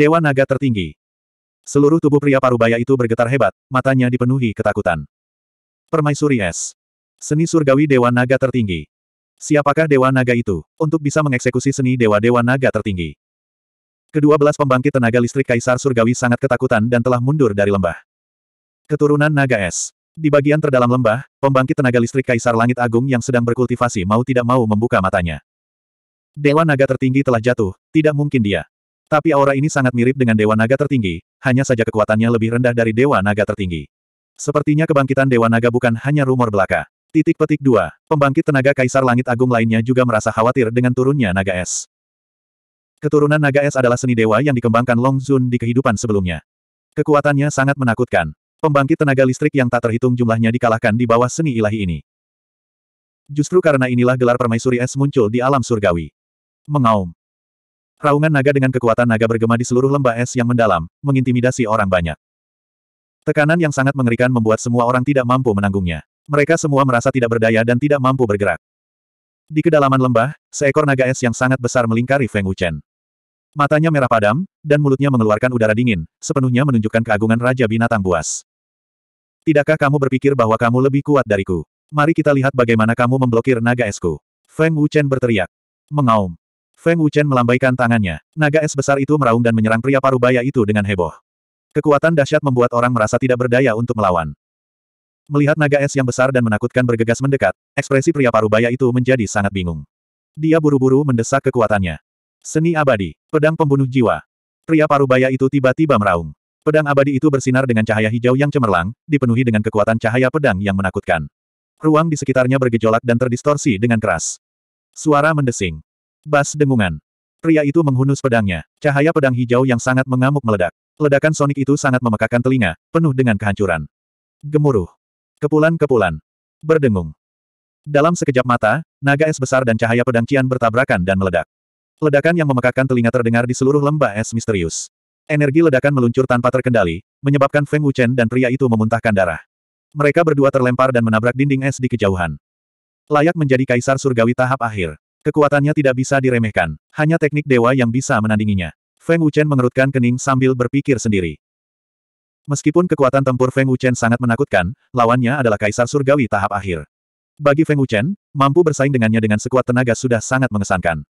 Dewa naga tertinggi. Seluruh tubuh pria parubaya itu bergetar hebat, matanya dipenuhi ketakutan. Permaisuri es. Seni surgawi Dewa Naga tertinggi. Siapakah Dewa Naga itu, untuk bisa mengeksekusi seni Dewa-Dewa Naga tertinggi? Kedua belas pembangkit tenaga listrik Kaisar Surgawi sangat ketakutan dan telah mundur dari lembah. Keturunan Naga Es. Di bagian terdalam lembah, pembangkit tenaga listrik Kaisar Langit Agung yang sedang berkultivasi mau tidak mau membuka matanya. Dewa Naga tertinggi telah jatuh, tidak mungkin dia. Tapi aura ini sangat mirip dengan Dewa Naga tertinggi, hanya saja kekuatannya lebih rendah dari Dewa Naga tertinggi. Sepertinya kebangkitan Dewa Naga bukan hanya rumor belaka. Titik petik 2. Pembangkit tenaga Kaisar Langit Agung lainnya juga merasa khawatir dengan turunnya naga es. Keturunan naga es adalah seni dewa yang dikembangkan Long Zun di kehidupan sebelumnya. Kekuatannya sangat menakutkan. Pembangkit tenaga listrik yang tak terhitung jumlahnya dikalahkan di bawah seni ilahi ini. Justru karena inilah gelar permaisuri es muncul di alam surgawi. Mengaum. Raungan naga dengan kekuatan naga bergema di seluruh lembah es yang mendalam, mengintimidasi orang banyak. Tekanan yang sangat mengerikan membuat semua orang tidak mampu menanggungnya. Mereka semua merasa tidak berdaya dan tidak mampu bergerak. Di kedalaman lembah, seekor naga es yang sangat besar melingkari Feng Wuchen. Matanya merah padam, dan mulutnya mengeluarkan udara dingin, sepenuhnya menunjukkan keagungan Raja Binatang Buas. Tidakkah kamu berpikir bahwa kamu lebih kuat dariku? Mari kita lihat bagaimana kamu memblokir naga esku. Feng Wuchen berteriak. Mengaum. Feng Wuchen melambaikan tangannya. Naga es besar itu meraung dan menyerang pria parubaya itu dengan heboh. Kekuatan dahsyat membuat orang merasa tidak berdaya untuk melawan. Melihat naga es yang besar dan menakutkan bergegas mendekat, ekspresi pria parubaya itu menjadi sangat bingung. Dia buru-buru mendesak kekuatannya. Seni abadi, pedang pembunuh jiwa. Pria parubaya itu tiba-tiba meraung. Pedang abadi itu bersinar dengan cahaya hijau yang cemerlang, dipenuhi dengan kekuatan cahaya pedang yang menakutkan. Ruang di sekitarnya bergejolak dan terdistorsi dengan keras. Suara mendesing. Bas dengungan. Pria itu menghunus pedangnya. Cahaya pedang hijau yang sangat mengamuk meledak. Ledakan sonik itu sangat memekakan telinga, penuh dengan kehancuran. Gemuruh. Kepulan-kepulan. Berdengung. Dalam sekejap mata, naga es besar dan cahaya pedang Cian bertabrakan dan meledak. Ledakan yang memekakan telinga terdengar di seluruh lembah es misterius. Energi ledakan meluncur tanpa terkendali, menyebabkan Feng Wuchen dan pria itu memuntahkan darah. Mereka berdua terlempar dan menabrak dinding es di kejauhan. Layak menjadi kaisar surgawi tahap akhir. Kekuatannya tidak bisa diremehkan, hanya teknik dewa yang bisa menandinginya. Feng Wuchen mengerutkan kening sambil berpikir sendiri. Meskipun kekuatan tempur Feng Wuchen sangat menakutkan, lawannya adalah Kaisar Surgawi tahap akhir. Bagi Feng Wuchen, mampu bersaing dengannya dengan sekuat tenaga sudah sangat mengesankan.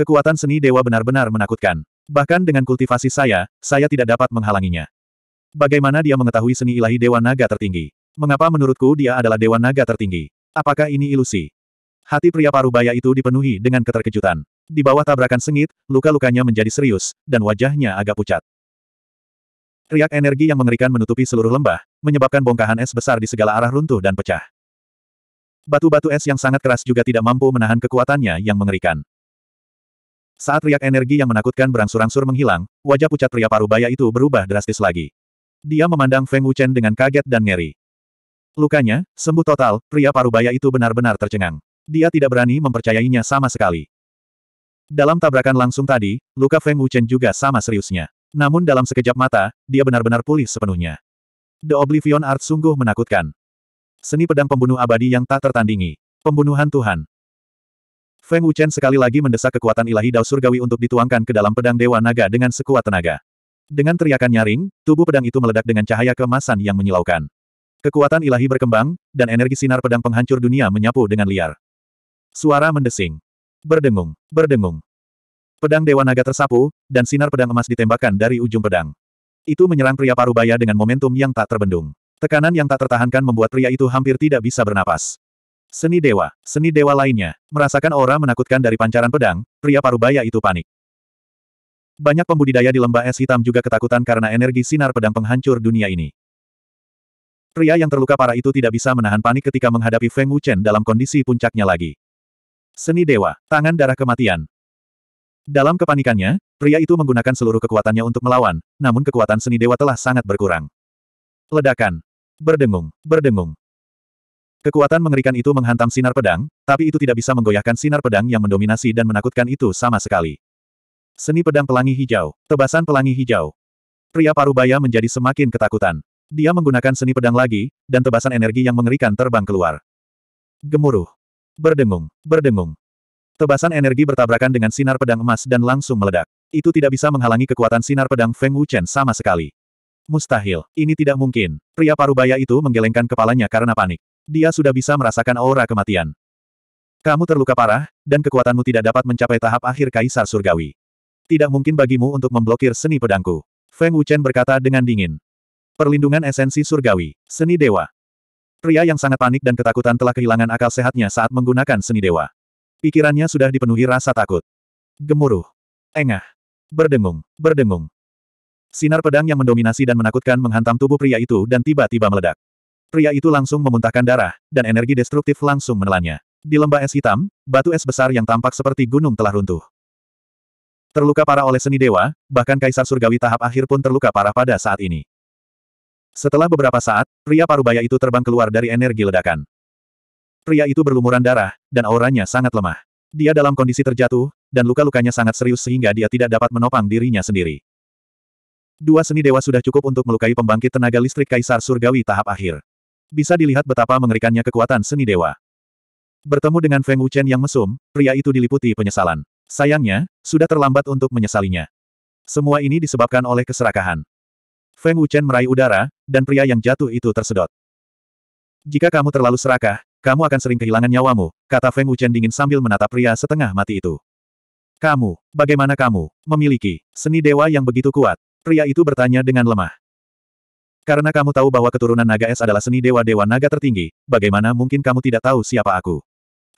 Kekuatan seni dewa benar-benar menakutkan. Bahkan dengan kultivasi saya, saya tidak dapat menghalanginya. Bagaimana dia mengetahui seni ilahi dewa naga tertinggi? Mengapa menurutku dia adalah dewa naga tertinggi? Apakah ini ilusi? Hati pria parubaya itu dipenuhi dengan keterkejutan. Di bawah tabrakan sengit, luka-lukanya menjadi serius, dan wajahnya agak pucat. Riak energi yang mengerikan menutupi seluruh lembah, menyebabkan bongkahan es besar di segala arah runtuh dan pecah. Batu-batu es yang sangat keras juga tidak mampu menahan kekuatannya yang mengerikan. Saat riak energi yang menakutkan berangsur-angsur menghilang, wajah pucat pria parubaya itu berubah drastis lagi. Dia memandang Feng Wuchen dengan kaget dan ngeri. Lukanya, sembuh total, pria parubaya itu benar-benar tercengang dia tidak berani mempercayainya sama sekali. Dalam tabrakan langsung tadi, luka Feng Wuchen juga sama seriusnya. Namun dalam sekejap mata, dia benar-benar pulih sepenuhnya. The Oblivion Art sungguh menakutkan. Seni pedang pembunuh abadi yang tak tertandingi. Pembunuhan Tuhan. Feng Wuchen sekali lagi mendesak kekuatan ilahi Dao Surgawi untuk dituangkan ke dalam pedang Dewa Naga dengan sekuat tenaga. Dengan teriakan nyaring, tubuh pedang itu meledak dengan cahaya kemasan yang menyilaukan. Kekuatan ilahi berkembang, dan energi sinar pedang penghancur dunia menyapu dengan liar. Suara mendesing. Berdengung, berdengung. Pedang Dewa Naga tersapu, dan sinar pedang emas ditembakkan dari ujung pedang. Itu menyerang pria parubaya dengan momentum yang tak terbendung. Tekanan yang tak tertahankan membuat pria itu hampir tidak bisa bernapas. Seni dewa, seni dewa lainnya, merasakan aura menakutkan dari pancaran pedang, pria parubaya itu panik. Banyak pembudidaya di lembah es hitam juga ketakutan karena energi sinar pedang penghancur dunia ini. Pria yang terluka parah itu tidak bisa menahan panik ketika menghadapi Feng Wuchen dalam kondisi puncaknya lagi. Seni Dewa, Tangan Darah Kematian. Dalam kepanikannya, pria itu menggunakan seluruh kekuatannya untuk melawan, namun kekuatan seni dewa telah sangat berkurang. Ledakan. Berdengung, berdengung. Kekuatan mengerikan itu menghantam sinar pedang, tapi itu tidak bisa menggoyahkan sinar pedang yang mendominasi dan menakutkan itu sama sekali. Seni pedang pelangi hijau, tebasan pelangi hijau. Pria parubaya menjadi semakin ketakutan. Dia menggunakan seni pedang lagi, dan tebasan energi yang mengerikan terbang keluar. Gemuruh. Berdengung, berdengung. Tebasan energi bertabrakan dengan sinar pedang emas dan langsung meledak. Itu tidak bisa menghalangi kekuatan sinar pedang Feng Wuchen sama sekali. Mustahil, ini tidak mungkin. Pria parubaya itu menggelengkan kepalanya karena panik. Dia sudah bisa merasakan aura kematian. Kamu terluka parah, dan kekuatanmu tidak dapat mencapai tahap akhir Kaisar Surgawi. Tidak mungkin bagimu untuk memblokir seni pedangku. Feng Wuchen berkata dengan dingin. Perlindungan esensi surgawi, seni dewa. Pria yang sangat panik dan ketakutan telah kehilangan akal sehatnya saat menggunakan seni dewa. Pikirannya sudah dipenuhi rasa takut. Gemuruh. Engah. Berdengung. Berdengung. Sinar pedang yang mendominasi dan menakutkan menghantam tubuh pria itu dan tiba-tiba meledak. Pria itu langsung memuntahkan darah, dan energi destruktif langsung menelannya. Di lembah es hitam, batu es besar yang tampak seperti gunung telah runtuh. Terluka parah oleh seni dewa, bahkan kaisar surgawi tahap akhir pun terluka parah pada saat ini. Setelah beberapa saat, pria parubaya itu terbang keluar dari energi ledakan. Pria itu berlumuran darah, dan auranya sangat lemah. Dia dalam kondisi terjatuh, dan luka-lukanya sangat serius sehingga dia tidak dapat menopang dirinya sendiri. Dua seni dewa sudah cukup untuk melukai pembangkit tenaga listrik Kaisar Surgawi tahap akhir. Bisa dilihat betapa mengerikannya kekuatan seni dewa. Bertemu dengan Feng Wuchen yang mesum, pria itu diliputi penyesalan. Sayangnya, sudah terlambat untuk menyesalinya. Semua ini disebabkan oleh keserakahan. Feng Wuchen meraih udara, dan pria yang jatuh itu tersedot. Jika kamu terlalu serakah, kamu akan sering kehilangan nyawamu, kata Feng Wuchen dingin sambil menatap pria setengah mati itu. Kamu, bagaimana kamu, memiliki seni dewa yang begitu kuat? Pria itu bertanya dengan lemah. Karena kamu tahu bahwa keturunan naga es adalah seni dewa-dewa naga tertinggi, bagaimana mungkin kamu tidak tahu siapa aku?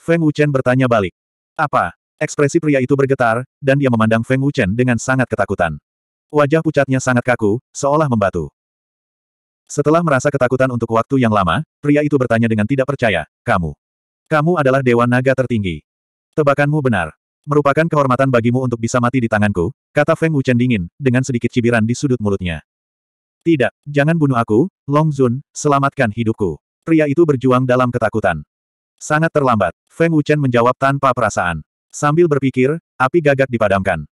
Feng Wuchen bertanya balik. Apa? Ekspresi pria itu bergetar, dan dia memandang Feng Wuchen dengan sangat ketakutan. Wajah pucatnya sangat kaku, seolah membatu. Setelah merasa ketakutan untuk waktu yang lama, pria itu bertanya dengan tidak percaya, kamu. Kamu adalah dewa naga tertinggi. Tebakanmu benar. Merupakan kehormatan bagimu untuk bisa mati di tanganku, kata Feng Wuchen dingin, dengan sedikit cibiran di sudut mulutnya. Tidak, jangan bunuh aku, Long Zun, selamatkan hidupku. Pria itu berjuang dalam ketakutan. Sangat terlambat, Feng Wuchen menjawab tanpa perasaan. Sambil berpikir, api gagak dipadamkan.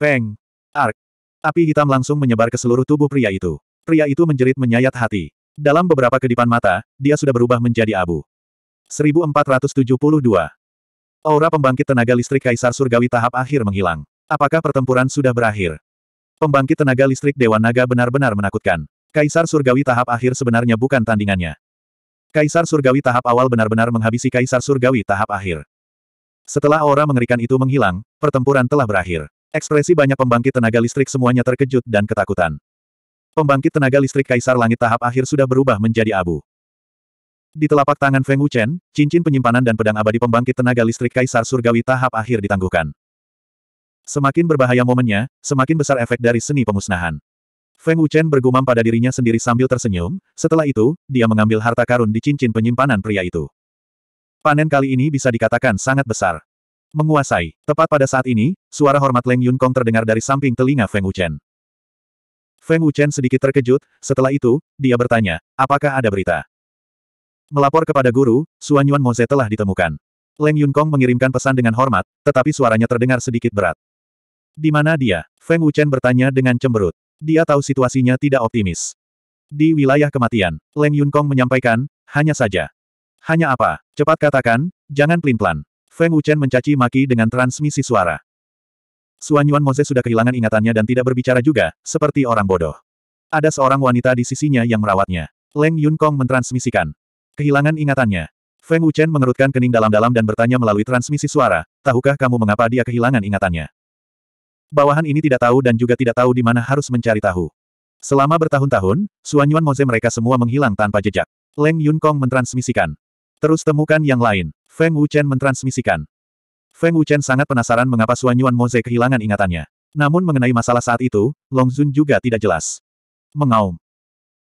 Peng! Ark! Api hitam langsung menyebar ke seluruh tubuh pria itu. Pria itu menjerit menyayat hati. Dalam beberapa kedipan mata, dia sudah berubah menjadi abu. 1472. Aura pembangkit tenaga listrik Kaisar Surgawi tahap akhir menghilang. Apakah pertempuran sudah berakhir? Pembangkit tenaga listrik Dewa Naga benar-benar menakutkan. Kaisar Surgawi tahap akhir sebenarnya bukan tandingannya. Kaisar Surgawi tahap awal benar-benar menghabisi Kaisar Surgawi tahap akhir. Setelah aura mengerikan itu menghilang, pertempuran telah berakhir. Ekspresi banyak pembangkit tenaga listrik semuanya terkejut dan ketakutan. Pembangkit tenaga listrik Kaisar Langit tahap akhir sudah berubah menjadi abu. Di telapak tangan Feng Wuchen, cincin penyimpanan dan pedang abadi pembangkit tenaga listrik Kaisar Surgawi tahap akhir ditangguhkan. Semakin berbahaya momennya, semakin besar efek dari seni pemusnahan. Feng Wuchen bergumam pada dirinya sendiri sambil tersenyum, setelah itu, dia mengambil harta karun di cincin penyimpanan pria itu. Panen kali ini bisa dikatakan sangat besar. Menguasai. Tepat pada saat ini, suara hormat Leng Yun Kong terdengar dari samping telinga Feng Wuchen. Feng Wuchen sedikit terkejut, setelah itu, dia bertanya, apakah ada berita? Melapor kepada guru, Suan Yuan Moze telah ditemukan. Leng Yun Kong mengirimkan pesan dengan hormat, tetapi suaranya terdengar sedikit berat. Di mana dia? Feng Wuchen bertanya dengan cemberut. Dia tahu situasinya tidak optimis. Di wilayah kematian, Leng Yun Kong menyampaikan, hanya saja. Hanya apa? Cepat katakan, jangan pelin-pelan. Feng Wuchen mencaci maki dengan transmisi suara. Suan Yuan Moze sudah kehilangan ingatannya dan tidak berbicara juga, seperti orang bodoh. Ada seorang wanita di sisinya yang merawatnya. Leng Yun Kong mentransmisikan. Kehilangan ingatannya. Feng Wuchen mengerutkan kening dalam-dalam dan bertanya melalui transmisi suara, tahukah kamu mengapa dia kehilangan ingatannya? Bawahan ini tidak tahu dan juga tidak tahu di mana harus mencari tahu. Selama bertahun-tahun, Suan Yuan Moze mereka semua menghilang tanpa jejak. Leng Yun Kong mentransmisikan. Terus temukan yang lain. Feng Wuchen mentransmisikan. Feng Wuchen sangat penasaran mengapa Xuan Yuan Moze kehilangan ingatannya. Namun mengenai masalah saat itu, Long Zun juga tidak jelas. Mengaum.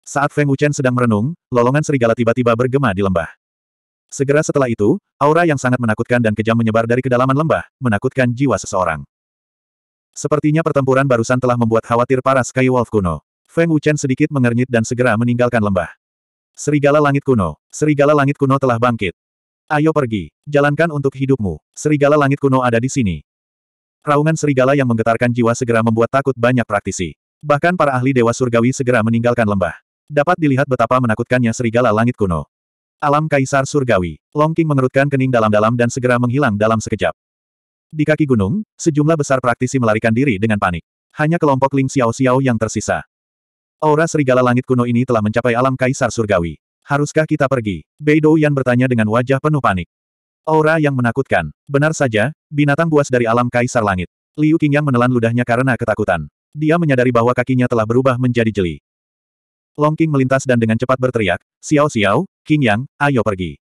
Saat Feng Wuchen sedang merenung, lolongan serigala tiba-tiba bergema di lembah. Segera setelah itu, aura yang sangat menakutkan dan kejam menyebar dari kedalaman lembah, menakutkan jiwa seseorang. Sepertinya pertempuran barusan telah membuat khawatir para Sky Wolf kuno. Feng Wuchen sedikit mengernyit dan segera meninggalkan lembah. Serigala langit kuno. Serigala langit kuno telah bangkit. Ayo pergi, jalankan untuk hidupmu, serigala langit kuno ada di sini. Raungan serigala yang menggetarkan jiwa segera membuat takut banyak praktisi. Bahkan para ahli Dewa Surgawi segera meninggalkan lembah. Dapat dilihat betapa menakutkannya serigala langit kuno. Alam Kaisar Surgawi, Long King mengerutkan kening dalam-dalam dan segera menghilang dalam sekejap. Di kaki gunung, sejumlah besar praktisi melarikan diri dengan panik. Hanya kelompok Ling Xiao Xiao yang tersisa. Aura serigala langit kuno ini telah mencapai alam Kaisar Surgawi. Haruskah kita pergi? Beidou Yan bertanya dengan wajah penuh panik. Aura yang menakutkan. Benar saja, binatang buas dari alam kaisar langit. Liu Qingyang menelan ludahnya karena ketakutan. Dia menyadari bahwa kakinya telah berubah menjadi jeli. Long King melintas dan dengan cepat berteriak, Xiao Xiao, Qingyang, ayo pergi.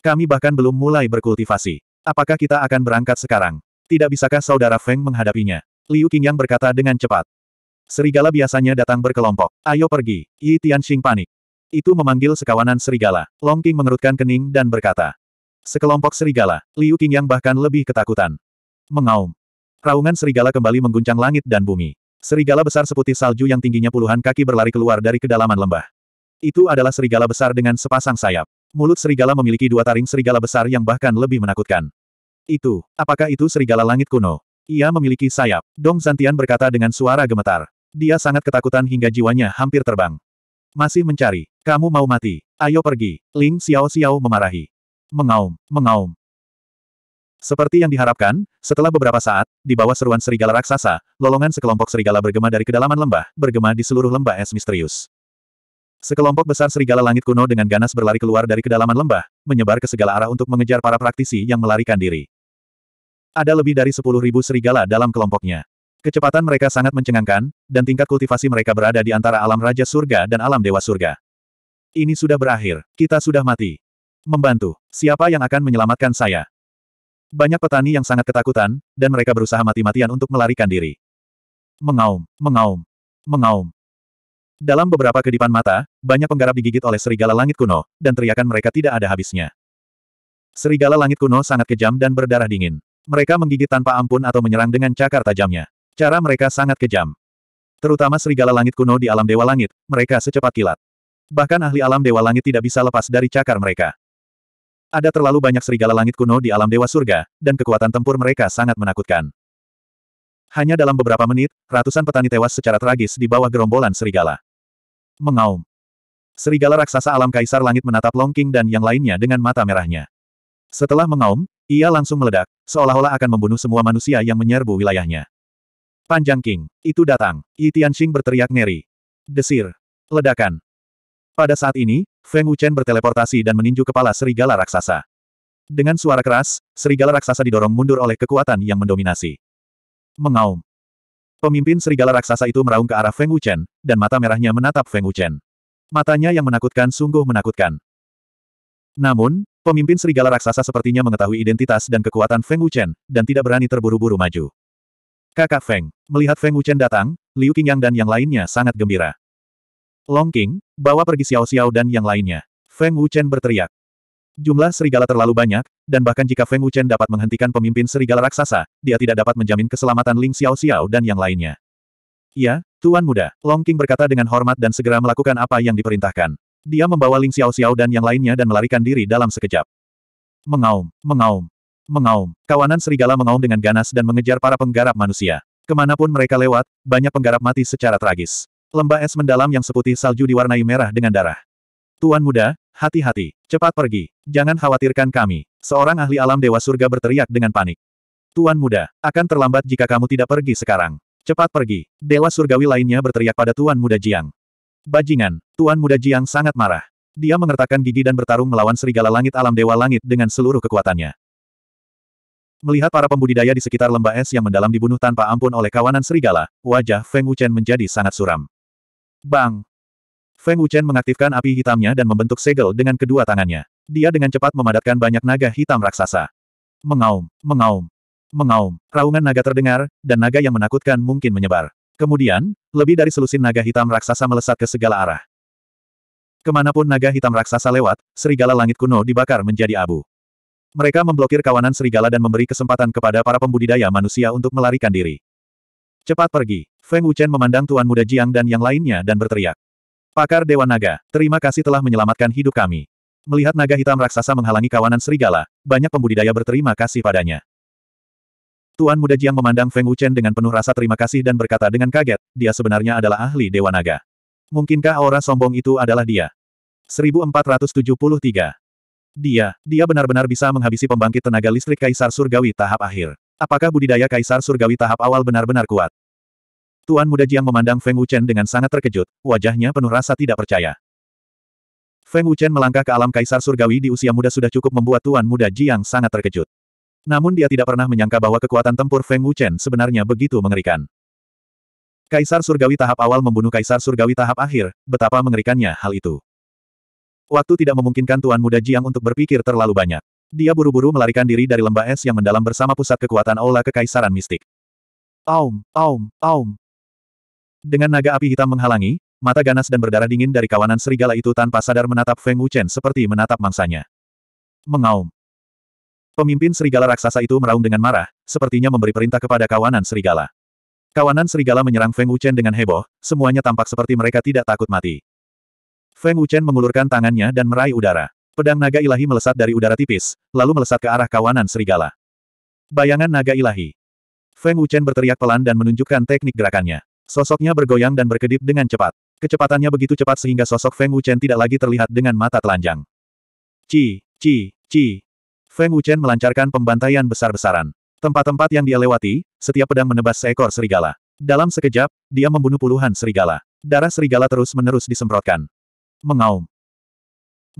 Kami bahkan belum mulai berkultivasi. Apakah kita akan berangkat sekarang? Tidak bisakah saudara Feng menghadapinya? Liu Qingyang berkata dengan cepat. Serigala biasanya datang berkelompok. Ayo pergi. Yi Tianxing panik. Itu memanggil sekawanan serigala. Long Qing mengerutkan kening dan berkata. Sekelompok serigala, Liu King yang bahkan lebih ketakutan. Mengaum. Raungan serigala kembali mengguncang langit dan bumi. Serigala besar seputih salju yang tingginya puluhan kaki berlari keluar dari kedalaman lembah. Itu adalah serigala besar dengan sepasang sayap. Mulut serigala memiliki dua taring serigala besar yang bahkan lebih menakutkan. Itu, apakah itu serigala langit kuno? Ia memiliki sayap. Dong Zantian berkata dengan suara gemetar. Dia sangat ketakutan hingga jiwanya hampir terbang. Masih mencari. Kamu mau mati. Ayo pergi. Ling Xiao Xiao memarahi. Mengaum, mengaum. Seperti yang diharapkan, setelah beberapa saat, di bawah seruan serigala raksasa, lolongan sekelompok serigala bergema dari kedalaman lembah, bergema di seluruh lembah es misterius. Sekelompok besar serigala langit kuno dengan ganas berlari keluar dari kedalaman lembah, menyebar ke segala arah untuk mengejar para praktisi yang melarikan diri. Ada lebih dari sepuluh ribu serigala dalam kelompoknya. Kecepatan mereka sangat mencengangkan, dan tingkat kultivasi mereka berada di antara alam Raja Surga dan alam Dewa Surga. Ini sudah berakhir, kita sudah mati. Membantu, siapa yang akan menyelamatkan saya? Banyak petani yang sangat ketakutan, dan mereka berusaha mati-matian untuk melarikan diri. Mengaum, mengaum, mengaum. Dalam beberapa kedipan mata, banyak penggarap digigit oleh serigala langit kuno, dan teriakan mereka tidak ada habisnya. Serigala langit kuno sangat kejam dan berdarah dingin. Mereka menggigit tanpa ampun atau menyerang dengan cakar tajamnya. Cara mereka sangat kejam. Terutama serigala langit kuno di alam dewa langit, mereka secepat kilat. Bahkan ahli alam dewa langit tidak bisa lepas dari cakar mereka. Ada terlalu banyak serigala langit kuno di alam dewa surga, dan kekuatan tempur mereka sangat menakutkan. Hanya dalam beberapa menit, ratusan petani tewas secara tragis di bawah gerombolan serigala. Mengaum. Serigala raksasa alam kaisar langit menatap Long King dan yang lainnya dengan mata merahnya. Setelah mengaum, ia langsung meledak, seolah-olah akan membunuh semua manusia yang menyerbu wilayahnya. Panjang King. Itu datang. Yi Tianxing berteriak ngeri. Desir. Ledakan. Pada saat ini, Feng Wuchen berteleportasi dan meninju kepala serigala raksasa. Dengan suara keras, serigala raksasa didorong mundur oleh kekuatan yang mendominasi. Mengaum. Pemimpin serigala raksasa itu meraung ke arah Feng Wuchen, dan mata merahnya menatap Feng Wuchen. Matanya yang menakutkan sungguh menakutkan. Namun, pemimpin serigala raksasa sepertinya mengetahui identitas dan kekuatan Feng Wuchen, dan tidak berani terburu-buru maju. Kakak Feng. Melihat Feng Wuchen datang, Liu Qingyang dan yang lainnya sangat gembira. Long King, bawa pergi Xiao Xiao dan yang lainnya. Feng Wuchen berteriak. Jumlah serigala terlalu banyak, dan bahkan jika Feng Wuchen dapat menghentikan pemimpin serigala raksasa, dia tidak dapat menjamin keselamatan Ling Xiao Xiao dan yang lainnya. Ya, Tuan Muda, Long King berkata dengan hormat dan segera melakukan apa yang diperintahkan. Dia membawa Ling Xiao Xiao dan yang lainnya dan melarikan diri dalam sekejap. Mengaum, mengaum. Mengaum. Kawanan serigala mengaum dengan ganas dan mengejar para penggarap manusia. Kemanapun mereka lewat, banyak penggarap mati secara tragis. Lembah es mendalam yang seputih salju diwarnai merah dengan darah. Tuan muda, hati-hati, cepat pergi. Jangan khawatirkan kami. Seorang ahli alam dewa surga berteriak dengan panik. Tuan muda, akan terlambat jika kamu tidak pergi sekarang. Cepat pergi. Dewa surgawi lainnya berteriak pada Tuan muda Jiang. Bajingan, Tuan muda Jiang sangat marah. Dia mengertakkan gigi dan bertarung melawan serigala langit alam dewa langit dengan seluruh kekuatannya. Melihat para pembudidaya di sekitar lembah es yang mendalam dibunuh tanpa ampun oleh kawanan serigala, wajah Feng Wuchen menjadi sangat suram. Bang! Feng Wuchen mengaktifkan api hitamnya dan membentuk segel dengan kedua tangannya. Dia dengan cepat memadatkan banyak naga hitam raksasa. Mengaum, mengaum, mengaum. Raungan naga terdengar, dan naga yang menakutkan mungkin menyebar. Kemudian, lebih dari selusin naga hitam raksasa melesat ke segala arah. Kemanapun naga hitam raksasa lewat, serigala langit kuno dibakar menjadi abu. Mereka memblokir kawanan serigala dan memberi kesempatan kepada para pembudidaya manusia untuk melarikan diri. Cepat pergi. Feng Wuchen memandang Tuan Muda Jiang dan yang lainnya dan berteriak. Pakar Dewa Naga, terima kasih telah menyelamatkan hidup kami. Melihat naga hitam raksasa menghalangi kawanan serigala, banyak pembudidaya berterima kasih padanya. Tuan Muda Jiang memandang Feng Wuchen dengan penuh rasa terima kasih dan berkata dengan kaget, dia sebenarnya adalah ahli Dewa Naga. Mungkinkah aura sombong itu adalah dia? 1473 dia, dia benar-benar bisa menghabisi pembangkit tenaga listrik Kaisar Surgawi tahap akhir. Apakah budidaya Kaisar Surgawi tahap awal benar-benar kuat? Tuan muda Jiang memandang Feng Wuchen dengan sangat terkejut, wajahnya penuh rasa tidak percaya. Feng Wuchen melangkah ke alam Kaisar Surgawi di usia muda sudah cukup membuat Tuan muda Jiang sangat terkejut. Namun dia tidak pernah menyangka bahwa kekuatan tempur Feng Wuchen sebenarnya begitu mengerikan. Kaisar Surgawi tahap awal membunuh Kaisar Surgawi tahap akhir, betapa mengerikannya hal itu. Waktu tidak memungkinkan Tuan Muda Jiang untuk berpikir terlalu banyak. Dia buru-buru melarikan diri dari lembah es yang mendalam bersama pusat kekuatan aula kekaisaran mistik. Aum, aum, aum. Dengan naga api hitam menghalangi, mata ganas dan berdarah dingin dari kawanan serigala itu tanpa sadar menatap Feng Wuchen seperti menatap mangsanya. Mengaum. Pemimpin serigala raksasa itu meraung dengan marah, sepertinya memberi perintah kepada kawanan serigala. Kawanan serigala menyerang Feng Wuchen dengan heboh, semuanya tampak seperti mereka tidak takut mati. Feng Wuchen mengulurkan tangannya dan meraih udara. Pedang naga ilahi melesat dari udara tipis, lalu melesat ke arah kawanan serigala. Bayangan naga ilahi. Feng Wuchen berteriak pelan dan menunjukkan teknik gerakannya. Sosoknya bergoyang dan berkedip dengan cepat. Kecepatannya begitu cepat sehingga sosok Feng Wuchen tidak lagi terlihat dengan mata telanjang. Ci, ci, ci. Feng Wuchen melancarkan pembantaian besar-besaran. Tempat-tempat yang dia lewati, setiap pedang menebas seekor serigala. Dalam sekejap, dia membunuh puluhan serigala. Darah serigala terus-menerus disemprotkan. Mengaum.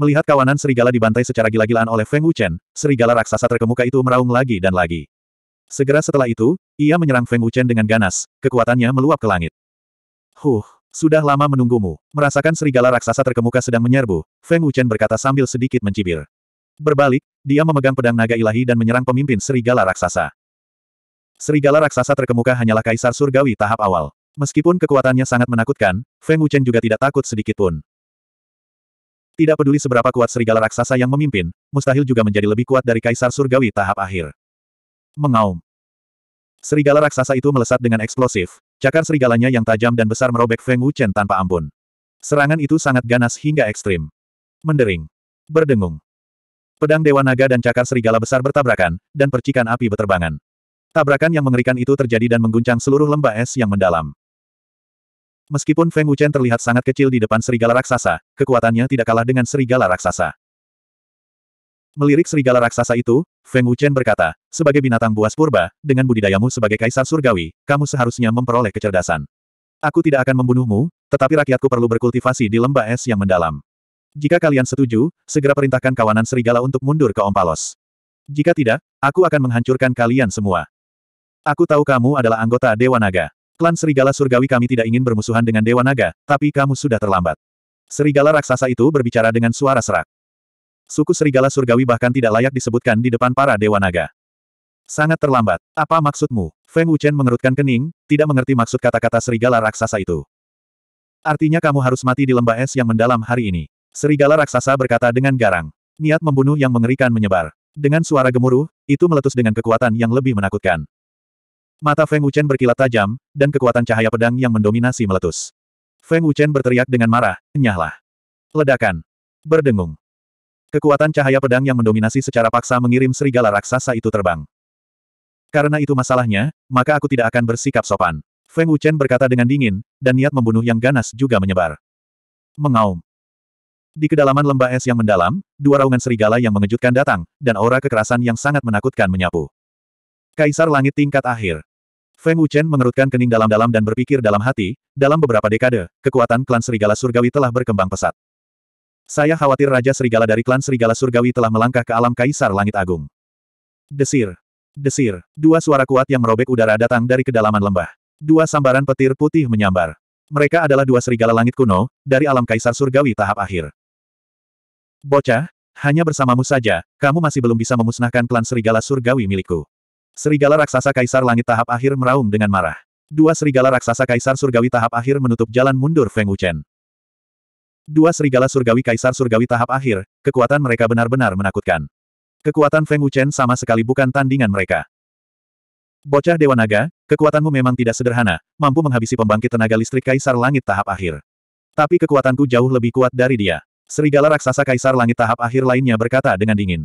Melihat kawanan serigala dibantai secara gila-gilaan oleh Feng Wuchen, serigala raksasa terkemuka itu meraung lagi dan lagi. Segera setelah itu, ia menyerang Feng Wuchen dengan ganas, kekuatannya meluap ke langit. Huh, sudah lama menunggumu. Merasakan serigala raksasa terkemuka sedang menyerbu, Feng Wuchen berkata sambil sedikit mencibir. Berbalik, dia memegang pedang naga ilahi dan menyerang pemimpin serigala raksasa. Serigala raksasa terkemuka hanyalah kaisar surgawi tahap awal. Meskipun kekuatannya sangat menakutkan, Feng Wuchen juga tidak takut sedikitpun. Tidak peduli seberapa kuat serigala raksasa yang memimpin, mustahil juga menjadi lebih kuat dari kaisar surgawi tahap akhir. Mengaum. Serigala raksasa itu melesat dengan eksplosif, cakar serigalanya yang tajam dan besar merobek Feng Wuchen tanpa ampun. Serangan itu sangat ganas hingga ekstrim. Mendering. Berdengung. Pedang Dewa Naga dan cakar serigala besar bertabrakan, dan percikan api beterbangan. Tabrakan yang mengerikan itu terjadi dan mengguncang seluruh lembah es yang mendalam. Meskipun Feng Wuchen terlihat sangat kecil di depan serigala raksasa, kekuatannya tidak kalah dengan serigala raksasa. Melirik serigala raksasa itu, Feng Wuchen berkata, sebagai binatang buas purba, dengan budidayamu sebagai kaisar surgawi, kamu seharusnya memperoleh kecerdasan. Aku tidak akan membunuhmu, tetapi rakyatku perlu berkultivasi di lembah es yang mendalam. Jika kalian setuju, segera perintahkan kawanan serigala untuk mundur ke Ompalos. Jika tidak, aku akan menghancurkan kalian semua. Aku tahu kamu adalah anggota Dewa Naga. Klan Serigala Surgawi kami tidak ingin bermusuhan dengan Dewa Naga, tapi kamu sudah terlambat. Serigala raksasa itu berbicara dengan suara serak. Suku Serigala Surgawi bahkan tidak layak disebutkan di depan para Dewa Naga. Sangat terlambat. Apa maksudmu? Feng Wuchen mengerutkan kening, tidak mengerti maksud kata-kata Serigala raksasa itu. Artinya kamu harus mati di lembah es yang mendalam hari ini. Serigala raksasa berkata dengan garang. Niat membunuh yang mengerikan menyebar. Dengan suara gemuruh, itu meletus dengan kekuatan yang lebih menakutkan. Mata Feng Wuchen berkilat tajam, dan kekuatan cahaya pedang yang mendominasi meletus. Feng Wuchen berteriak dengan marah, nyahlah. Ledakan. Berdengung. Kekuatan cahaya pedang yang mendominasi secara paksa mengirim serigala raksasa itu terbang. Karena itu masalahnya, maka aku tidak akan bersikap sopan. Feng Wuchen berkata dengan dingin, dan niat membunuh yang ganas juga menyebar. Mengaum. Di kedalaman lembah es yang mendalam, dua raungan serigala yang mengejutkan datang, dan aura kekerasan yang sangat menakutkan menyapu. Kaisar Langit tingkat akhir. Feng Wuchen mengerutkan kening dalam-dalam dan berpikir dalam hati, dalam beberapa dekade, kekuatan klan Serigala Surgawi telah berkembang pesat. Saya khawatir Raja Serigala dari klan Serigala Surgawi telah melangkah ke alam Kaisar Langit Agung. Desir. Desir. Dua suara kuat yang merobek udara datang dari kedalaman lembah. Dua sambaran petir putih menyambar. Mereka adalah dua serigala langit kuno, dari alam Kaisar Surgawi tahap akhir. Bocah, hanya bersamamu saja, kamu masih belum bisa memusnahkan klan serigala surgawi milikku. Serigala raksasa kaisar langit tahap akhir meraung dengan marah. Dua serigala raksasa kaisar surgawi tahap akhir menutup jalan mundur Feng Wuchen. Dua serigala surgawi kaisar surgawi tahap akhir, kekuatan mereka benar-benar menakutkan. Kekuatan Feng Wuchen sama sekali bukan tandingan mereka. Bocah Dewa Naga, kekuatanmu memang tidak sederhana, mampu menghabisi pembangkit tenaga listrik kaisar langit tahap akhir. Tapi kekuatanku jauh lebih kuat dari dia. Serigala raksasa kaisar langit tahap akhir lainnya berkata dengan dingin.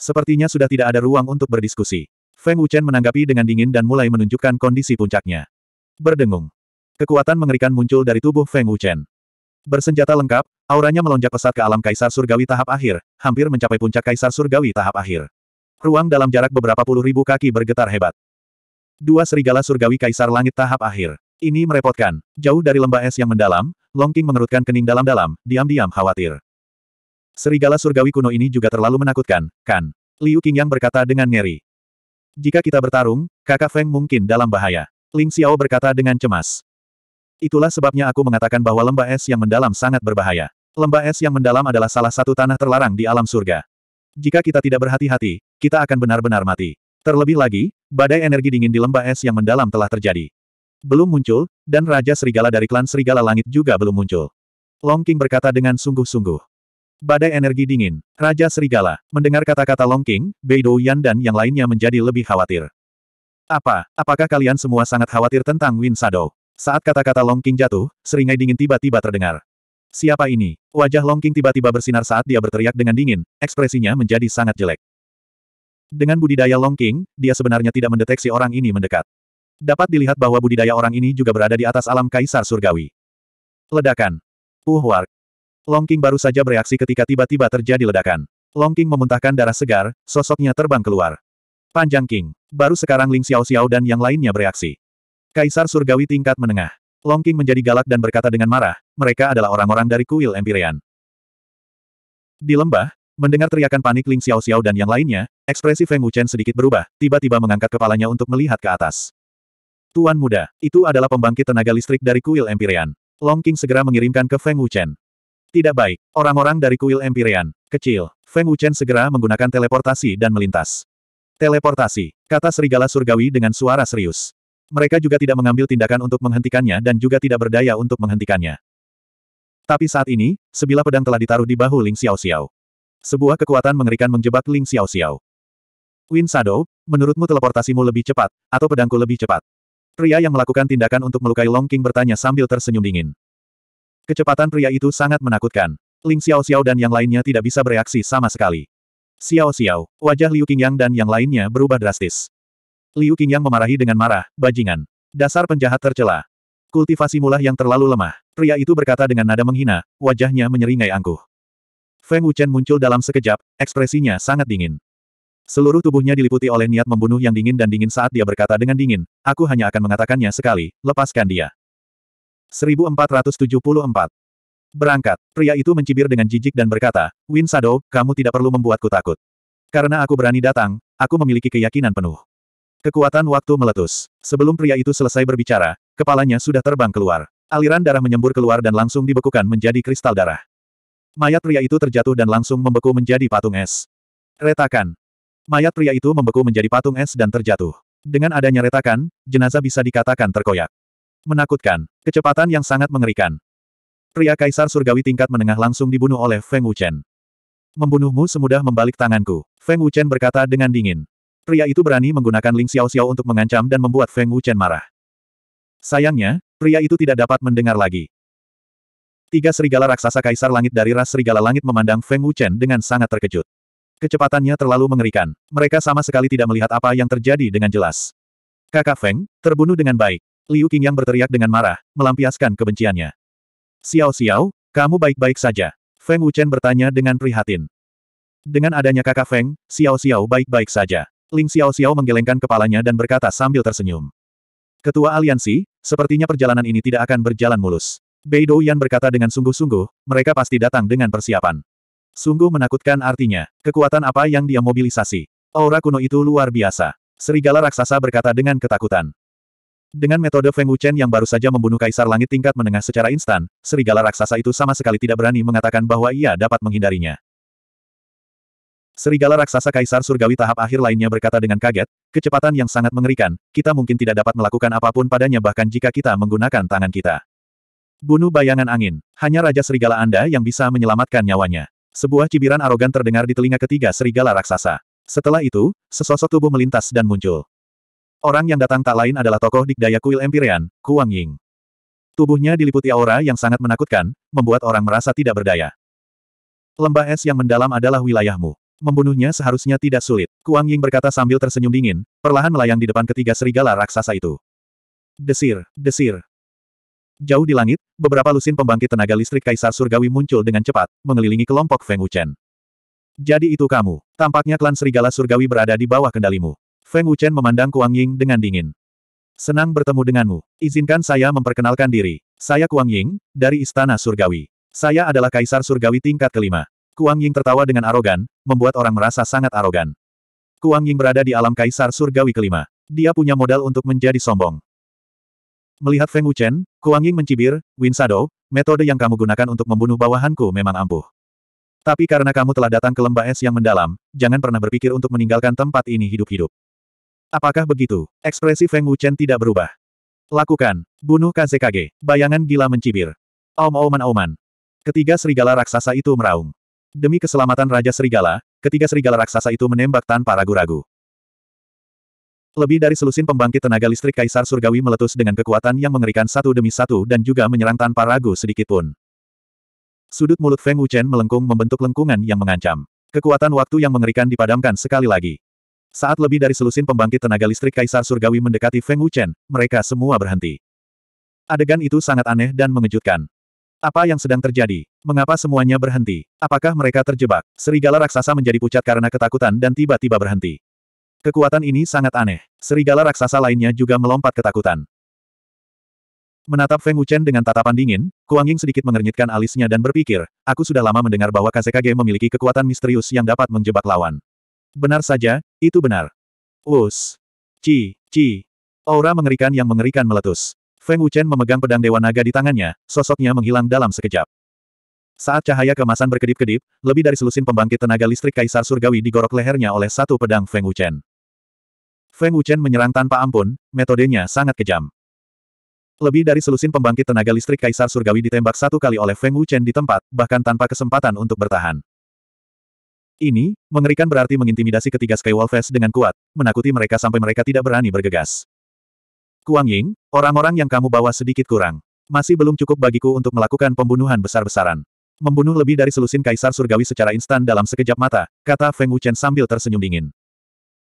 Sepertinya sudah tidak ada ruang untuk berdiskusi. Feng Wuchen menanggapi dengan dingin dan mulai menunjukkan kondisi puncaknya. Berdengung. Kekuatan mengerikan muncul dari tubuh Feng Wuchen. Bersenjata lengkap, auranya melonjak pesat ke alam kaisar surgawi tahap akhir, hampir mencapai puncak kaisar surgawi tahap akhir. Ruang dalam jarak beberapa puluh ribu kaki bergetar hebat. Dua serigala surgawi kaisar langit tahap akhir. Ini merepotkan. Jauh dari lembah es yang mendalam, Long King mengerutkan kening dalam-dalam, diam-diam khawatir. Serigala surgawi kuno ini juga terlalu menakutkan, kan? Liu Qingyang berkata dengan ngeri. Jika kita bertarung, kakak Feng mungkin dalam bahaya. Ling Xiao berkata dengan cemas. Itulah sebabnya aku mengatakan bahwa lembah es yang mendalam sangat berbahaya. Lembah es yang mendalam adalah salah satu tanah terlarang di alam surga. Jika kita tidak berhati-hati, kita akan benar-benar mati. Terlebih lagi, badai energi dingin di lembah es yang mendalam telah terjadi. Belum muncul, dan Raja Serigala dari klan Serigala Langit juga belum muncul. Long King berkata dengan sungguh-sungguh. Badai energi dingin. Raja Serigala. Mendengar kata-kata Long King, Beidou Yan dan yang lainnya menjadi lebih khawatir. Apa? Apakah kalian semua sangat khawatir tentang Win Shadow? Saat kata-kata Long King jatuh, seringai dingin tiba-tiba terdengar. Siapa ini? Wajah Long King tiba-tiba bersinar saat dia berteriak dengan dingin, ekspresinya menjadi sangat jelek. Dengan budidaya Long King, dia sebenarnya tidak mendeteksi orang ini mendekat. Dapat dilihat bahwa budidaya orang ini juga berada di atas alam kaisar surgawi. Ledakan. Uhwark. Long King baru saja bereaksi ketika tiba-tiba terjadi ledakan. Long King memuntahkan darah segar, sosoknya terbang keluar. Panjang King. Baru sekarang Ling Xiao Xiao dan yang lainnya bereaksi. Kaisar Surgawi tingkat menengah. Long King menjadi galak dan berkata dengan marah, mereka adalah orang-orang dari kuil Empyrean. Di lembah, mendengar teriakan panik Ling Xiao Xiao dan yang lainnya, ekspresi Feng Wuchen sedikit berubah, tiba-tiba mengangkat kepalanya untuk melihat ke atas. Tuan muda, itu adalah pembangkit tenaga listrik dari kuil Empyrean. Long King segera mengirimkan ke Feng Wuchen. Tidak baik. Orang-orang dari kuil Empyrean. Kecil. Feng Wuchen segera menggunakan teleportasi dan melintas. Teleportasi. Kata serigala surgawi dengan suara serius. Mereka juga tidak mengambil tindakan untuk menghentikannya dan juga tidak berdaya untuk menghentikannya. Tapi saat ini, sebilah pedang telah ditaruh di bahu Ling Xiao Xiao. Sebuah kekuatan mengerikan menjebak Ling Xiao Xiao. Win Sado, menurutmu teleportasimu lebih cepat, atau pedangku lebih cepat? Pria yang melakukan tindakan untuk melukai Long King bertanya sambil tersenyum dingin. Kecepatan pria itu sangat menakutkan. Ling Xiao Xiao dan yang lainnya tidak bisa bereaksi sama sekali. Xiao Xiao, wajah Liu Qingyang dan yang lainnya berubah drastis. Liu Qingyang memarahi dengan marah, bajingan. Dasar penjahat tercela. Kultivasi mula yang terlalu lemah. Pria itu berkata dengan nada menghina, wajahnya menyeringai angkuh. Feng Wuchen muncul dalam sekejap, ekspresinya sangat dingin. Seluruh tubuhnya diliputi oleh niat membunuh yang dingin dan dingin saat dia berkata dengan dingin, aku hanya akan mengatakannya sekali, lepaskan dia. 1474. Berangkat, pria itu mencibir dengan jijik dan berkata, Win Sado, kamu tidak perlu membuatku takut. Karena aku berani datang, aku memiliki keyakinan penuh. Kekuatan waktu meletus. Sebelum pria itu selesai berbicara, kepalanya sudah terbang keluar. Aliran darah menyembur keluar dan langsung dibekukan menjadi kristal darah. Mayat pria itu terjatuh dan langsung membeku menjadi patung es. Retakan. Mayat pria itu membeku menjadi patung es dan terjatuh. Dengan adanya retakan, jenazah bisa dikatakan terkoyak. Menakutkan. Kecepatan yang sangat mengerikan. Pria kaisar surgawi tingkat menengah langsung dibunuh oleh Feng Wuchen. Membunuhmu semudah membalik tanganku. Feng Wuchen berkata dengan dingin. Pria itu berani menggunakan Ling Xiao Xiao untuk mengancam dan membuat Feng Wuchen marah. Sayangnya, pria itu tidak dapat mendengar lagi. Tiga serigala raksasa kaisar langit dari ras serigala langit memandang Feng Wuchen dengan sangat terkejut. Kecepatannya terlalu mengerikan. Mereka sama sekali tidak melihat apa yang terjadi dengan jelas. Kakak Feng, terbunuh dengan baik. Liu yang berteriak dengan marah, melampiaskan kebenciannya. Xiao Xiao, kamu baik-baik saja. Feng Wuchen bertanya dengan prihatin. Dengan adanya kakak Feng, Xiao Xiao baik-baik saja. Ling Xiao Xiao menggelengkan kepalanya dan berkata sambil tersenyum. Ketua aliansi, sepertinya perjalanan ini tidak akan berjalan mulus. Bei Yan berkata dengan sungguh-sungguh, mereka pasti datang dengan persiapan. Sungguh menakutkan artinya, kekuatan apa yang dia mobilisasi. Aura kuno itu luar biasa. Serigala raksasa berkata dengan ketakutan. Dengan metode Feng Wuchen yang baru saja membunuh Kaisar Langit tingkat menengah secara instan, serigala raksasa itu sama sekali tidak berani mengatakan bahwa ia dapat menghindarinya. Serigala raksasa Kaisar Surgawi tahap akhir lainnya berkata dengan kaget, kecepatan yang sangat mengerikan, kita mungkin tidak dapat melakukan apapun padanya bahkan jika kita menggunakan tangan kita. Bunuh bayangan angin, hanya Raja Serigala Anda yang bisa menyelamatkan nyawanya. Sebuah cibiran arogan terdengar di telinga ketiga serigala raksasa. Setelah itu, sesosok tubuh melintas dan muncul. Orang yang datang tak lain adalah tokoh dikdaya kuil Empyrean, Kuang Ying. Tubuhnya diliputi aura yang sangat menakutkan, membuat orang merasa tidak berdaya. Lembah es yang mendalam adalah wilayahmu. Membunuhnya seharusnya tidak sulit. Kuang Ying berkata sambil tersenyum dingin, perlahan melayang di depan ketiga serigala raksasa itu. Desir, desir. Jauh di langit, beberapa lusin pembangkit tenaga listrik Kaisar Surgawi muncul dengan cepat, mengelilingi kelompok Feng Wuchen. Jadi itu kamu. Tampaknya klan serigala Surgawi berada di bawah kendalimu. Feng Wuchen memandang Kuang Ying dengan dingin. Senang bertemu denganmu. Izinkan saya memperkenalkan diri. Saya Kuang Ying, dari Istana Surgawi. Saya adalah Kaisar Surgawi tingkat kelima. Kuang Ying tertawa dengan arogan, membuat orang merasa sangat arogan. Kuang Ying berada di alam Kaisar Surgawi kelima. Dia punya modal untuk menjadi sombong. Melihat Feng Wuchen, Kuang Ying mencibir, Win Sado, metode yang kamu gunakan untuk membunuh bawahanku memang ampuh. Tapi karena kamu telah datang ke lembah es yang mendalam, jangan pernah berpikir untuk meninggalkan tempat ini hidup-hidup. Apakah begitu? Ekspresi Feng Wuchen tidak berubah. Lakukan. Bunuh KZKG. Bayangan gila mencibir. Aum-auman-auman. Ketiga serigala raksasa itu meraung. Demi keselamatan Raja Serigala, ketiga serigala raksasa itu menembak tanpa ragu-ragu. Lebih dari selusin pembangkit tenaga listrik Kaisar Surgawi meletus dengan kekuatan yang mengerikan satu demi satu dan juga menyerang tanpa ragu sedikitpun. Sudut mulut Feng Wuchen melengkung membentuk lengkungan yang mengancam. Kekuatan waktu yang mengerikan dipadamkan sekali lagi. Saat lebih dari selusin pembangkit tenaga listrik Kaisar Surgawi mendekati Feng Wuchen, mereka semua berhenti. Adegan itu sangat aneh dan mengejutkan. Apa yang sedang terjadi? Mengapa semuanya berhenti? Apakah mereka terjebak? Serigala raksasa menjadi pucat karena ketakutan dan tiba-tiba berhenti. Kekuatan ini sangat aneh. Serigala raksasa lainnya juga melompat ketakutan. Menatap Feng Wuchen dengan tatapan dingin, Kuang Ying sedikit mengernyitkan alisnya dan berpikir, aku sudah lama mendengar bahwa Kasekage memiliki kekuatan misterius yang dapat menjebak lawan. Benar saja, itu benar. Us. Ci, ci. Aura mengerikan yang mengerikan meletus. Feng Wuchen memegang pedang Dewa Naga di tangannya, sosoknya menghilang dalam sekejap. Saat cahaya kemasan berkedip-kedip, lebih dari selusin pembangkit tenaga listrik Kaisar Surgawi digorok lehernya oleh satu pedang Feng Wuchen. Feng Wuchen menyerang tanpa ampun, metodenya sangat kejam. Lebih dari selusin pembangkit tenaga listrik Kaisar Surgawi ditembak satu kali oleh Feng Wuchen di tempat, bahkan tanpa kesempatan untuk bertahan. Ini, mengerikan berarti mengintimidasi ketiga Wolves dengan kuat, menakuti mereka sampai mereka tidak berani bergegas. Kuang Ying, orang-orang yang kamu bawa sedikit kurang. Masih belum cukup bagiku untuk melakukan pembunuhan besar-besaran. Membunuh lebih dari selusin kaisar surgawi secara instan dalam sekejap mata, kata Feng Wuchen sambil tersenyum dingin.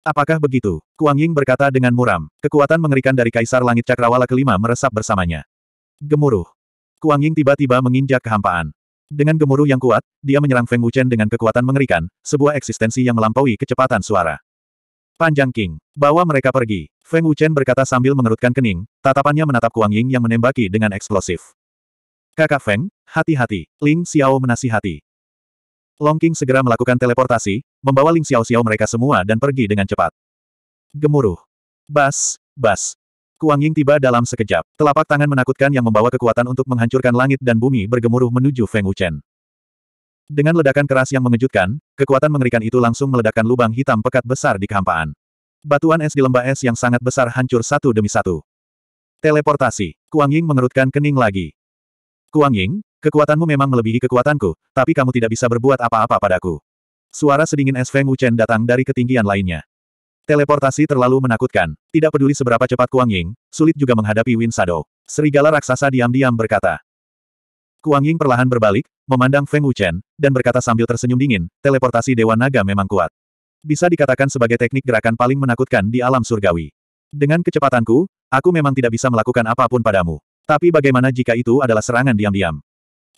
Apakah begitu? Kuang Ying berkata dengan muram, kekuatan mengerikan dari kaisar langit cakrawala kelima meresap bersamanya. Gemuruh. Kuang Ying tiba-tiba menginjak kehampaan. Dengan gemuruh yang kuat, dia menyerang Feng Wuchen dengan kekuatan mengerikan, sebuah eksistensi yang melampaui kecepatan suara. Panjang King, bawa mereka pergi. Feng Wuchen berkata sambil mengerutkan kening, tatapannya menatap Kuang Ying yang menembaki dengan eksplosif. Kakak Feng, hati-hati, Ling Xiao menasihati. Long King segera melakukan teleportasi, membawa Ling Xiao Xiao mereka semua dan pergi dengan cepat. Gemuruh. Bas, bas, Wang Ying tiba dalam sekejap. Telapak tangan menakutkan yang membawa kekuatan untuk menghancurkan langit dan bumi bergemuruh menuju Feng Wuchen. Dengan ledakan keras yang mengejutkan, kekuatan mengerikan itu langsung meledakkan lubang hitam pekat besar di kehampaan. Batuan es di lembah es yang sangat besar hancur satu demi satu. Teleportasi. Kuang Ying mengerutkan kening lagi. Kuang Ying, kekuatanmu memang melebihi kekuatanku, tapi kamu tidak bisa berbuat apa-apa padaku. Suara sedingin es Feng Wuchen datang dari ketinggian lainnya. Teleportasi terlalu menakutkan. Tidak peduli seberapa cepat Kuang Ying, sulit juga menghadapi Win Shadow. Serigala raksasa diam-diam berkata. Kuang Ying perlahan berbalik, memandang Feng Wuchen, dan berkata sambil tersenyum dingin, teleportasi Dewa Naga memang kuat. Bisa dikatakan sebagai teknik gerakan paling menakutkan di alam surgawi. Dengan kecepatanku, aku memang tidak bisa melakukan apapun padamu. Tapi bagaimana jika itu adalah serangan diam-diam?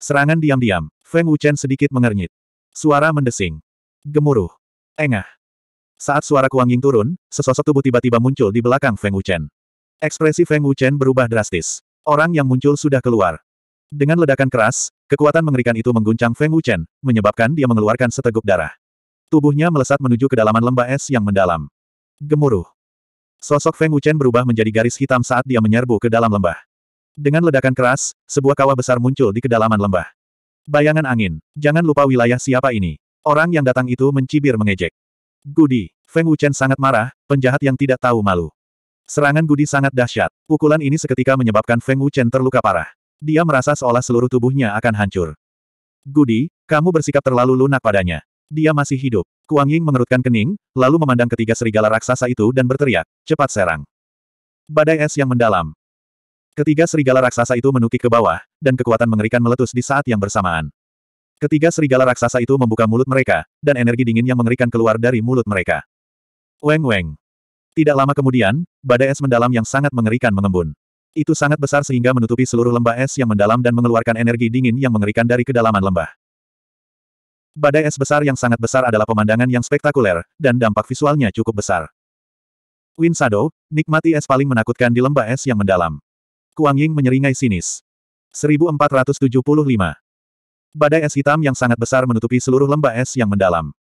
Serangan diam-diam, Feng Wuchen sedikit mengernyit. Suara mendesing. Gemuruh. Engah. Saat suara Kuang Ying turun, sesosok tubuh tiba-tiba muncul di belakang Feng Wuchen. Ekspresi Feng Wuchen berubah drastis. Orang yang muncul sudah keluar. Dengan ledakan keras, kekuatan mengerikan itu mengguncang Feng Wuchen, menyebabkan dia mengeluarkan seteguk darah. Tubuhnya melesat menuju kedalaman lembah es yang mendalam. Gemuruh. Sosok Feng Wuchen berubah menjadi garis hitam saat dia menyerbu ke dalam lembah. Dengan ledakan keras, sebuah kawah besar muncul di kedalaman lembah. Bayangan angin, jangan lupa wilayah siapa ini. Orang yang datang itu mencibir mengejek. Gudi. Feng Wuchen sangat marah, penjahat yang tidak tahu malu. Serangan Gudi sangat dahsyat. Pukulan ini seketika menyebabkan Feng Wuchen terluka parah. Dia merasa seolah seluruh tubuhnya akan hancur. Gudi, kamu bersikap terlalu lunak padanya. Dia masih hidup. Kuang Ying mengerutkan kening, lalu memandang ketiga serigala raksasa itu dan berteriak, cepat serang. Badai es yang mendalam. Ketiga serigala raksasa itu menukik ke bawah, dan kekuatan mengerikan meletus di saat yang bersamaan. Ketiga serigala raksasa itu membuka mulut mereka, dan energi dingin yang mengerikan keluar dari mulut mereka. Weng-weng. Tidak lama kemudian, badai es mendalam yang sangat mengerikan mengembun. Itu sangat besar sehingga menutupi seluruh lembah es yang mendalam dan mengeluarkan energi dingin yang mengerikan dari kedalaman lembah. Badai es besar yang sangat besar adalah pemandangan yang spektakuler, dan dampak visualnya cukup besar. Winsado, nikmati es paling menakutkan di lembah es yang mendalam. Kuang Ying menyeringai sinis. 1475. Badai es hitam yang sangat besar menutupi seluruh lembah es yang mendalam.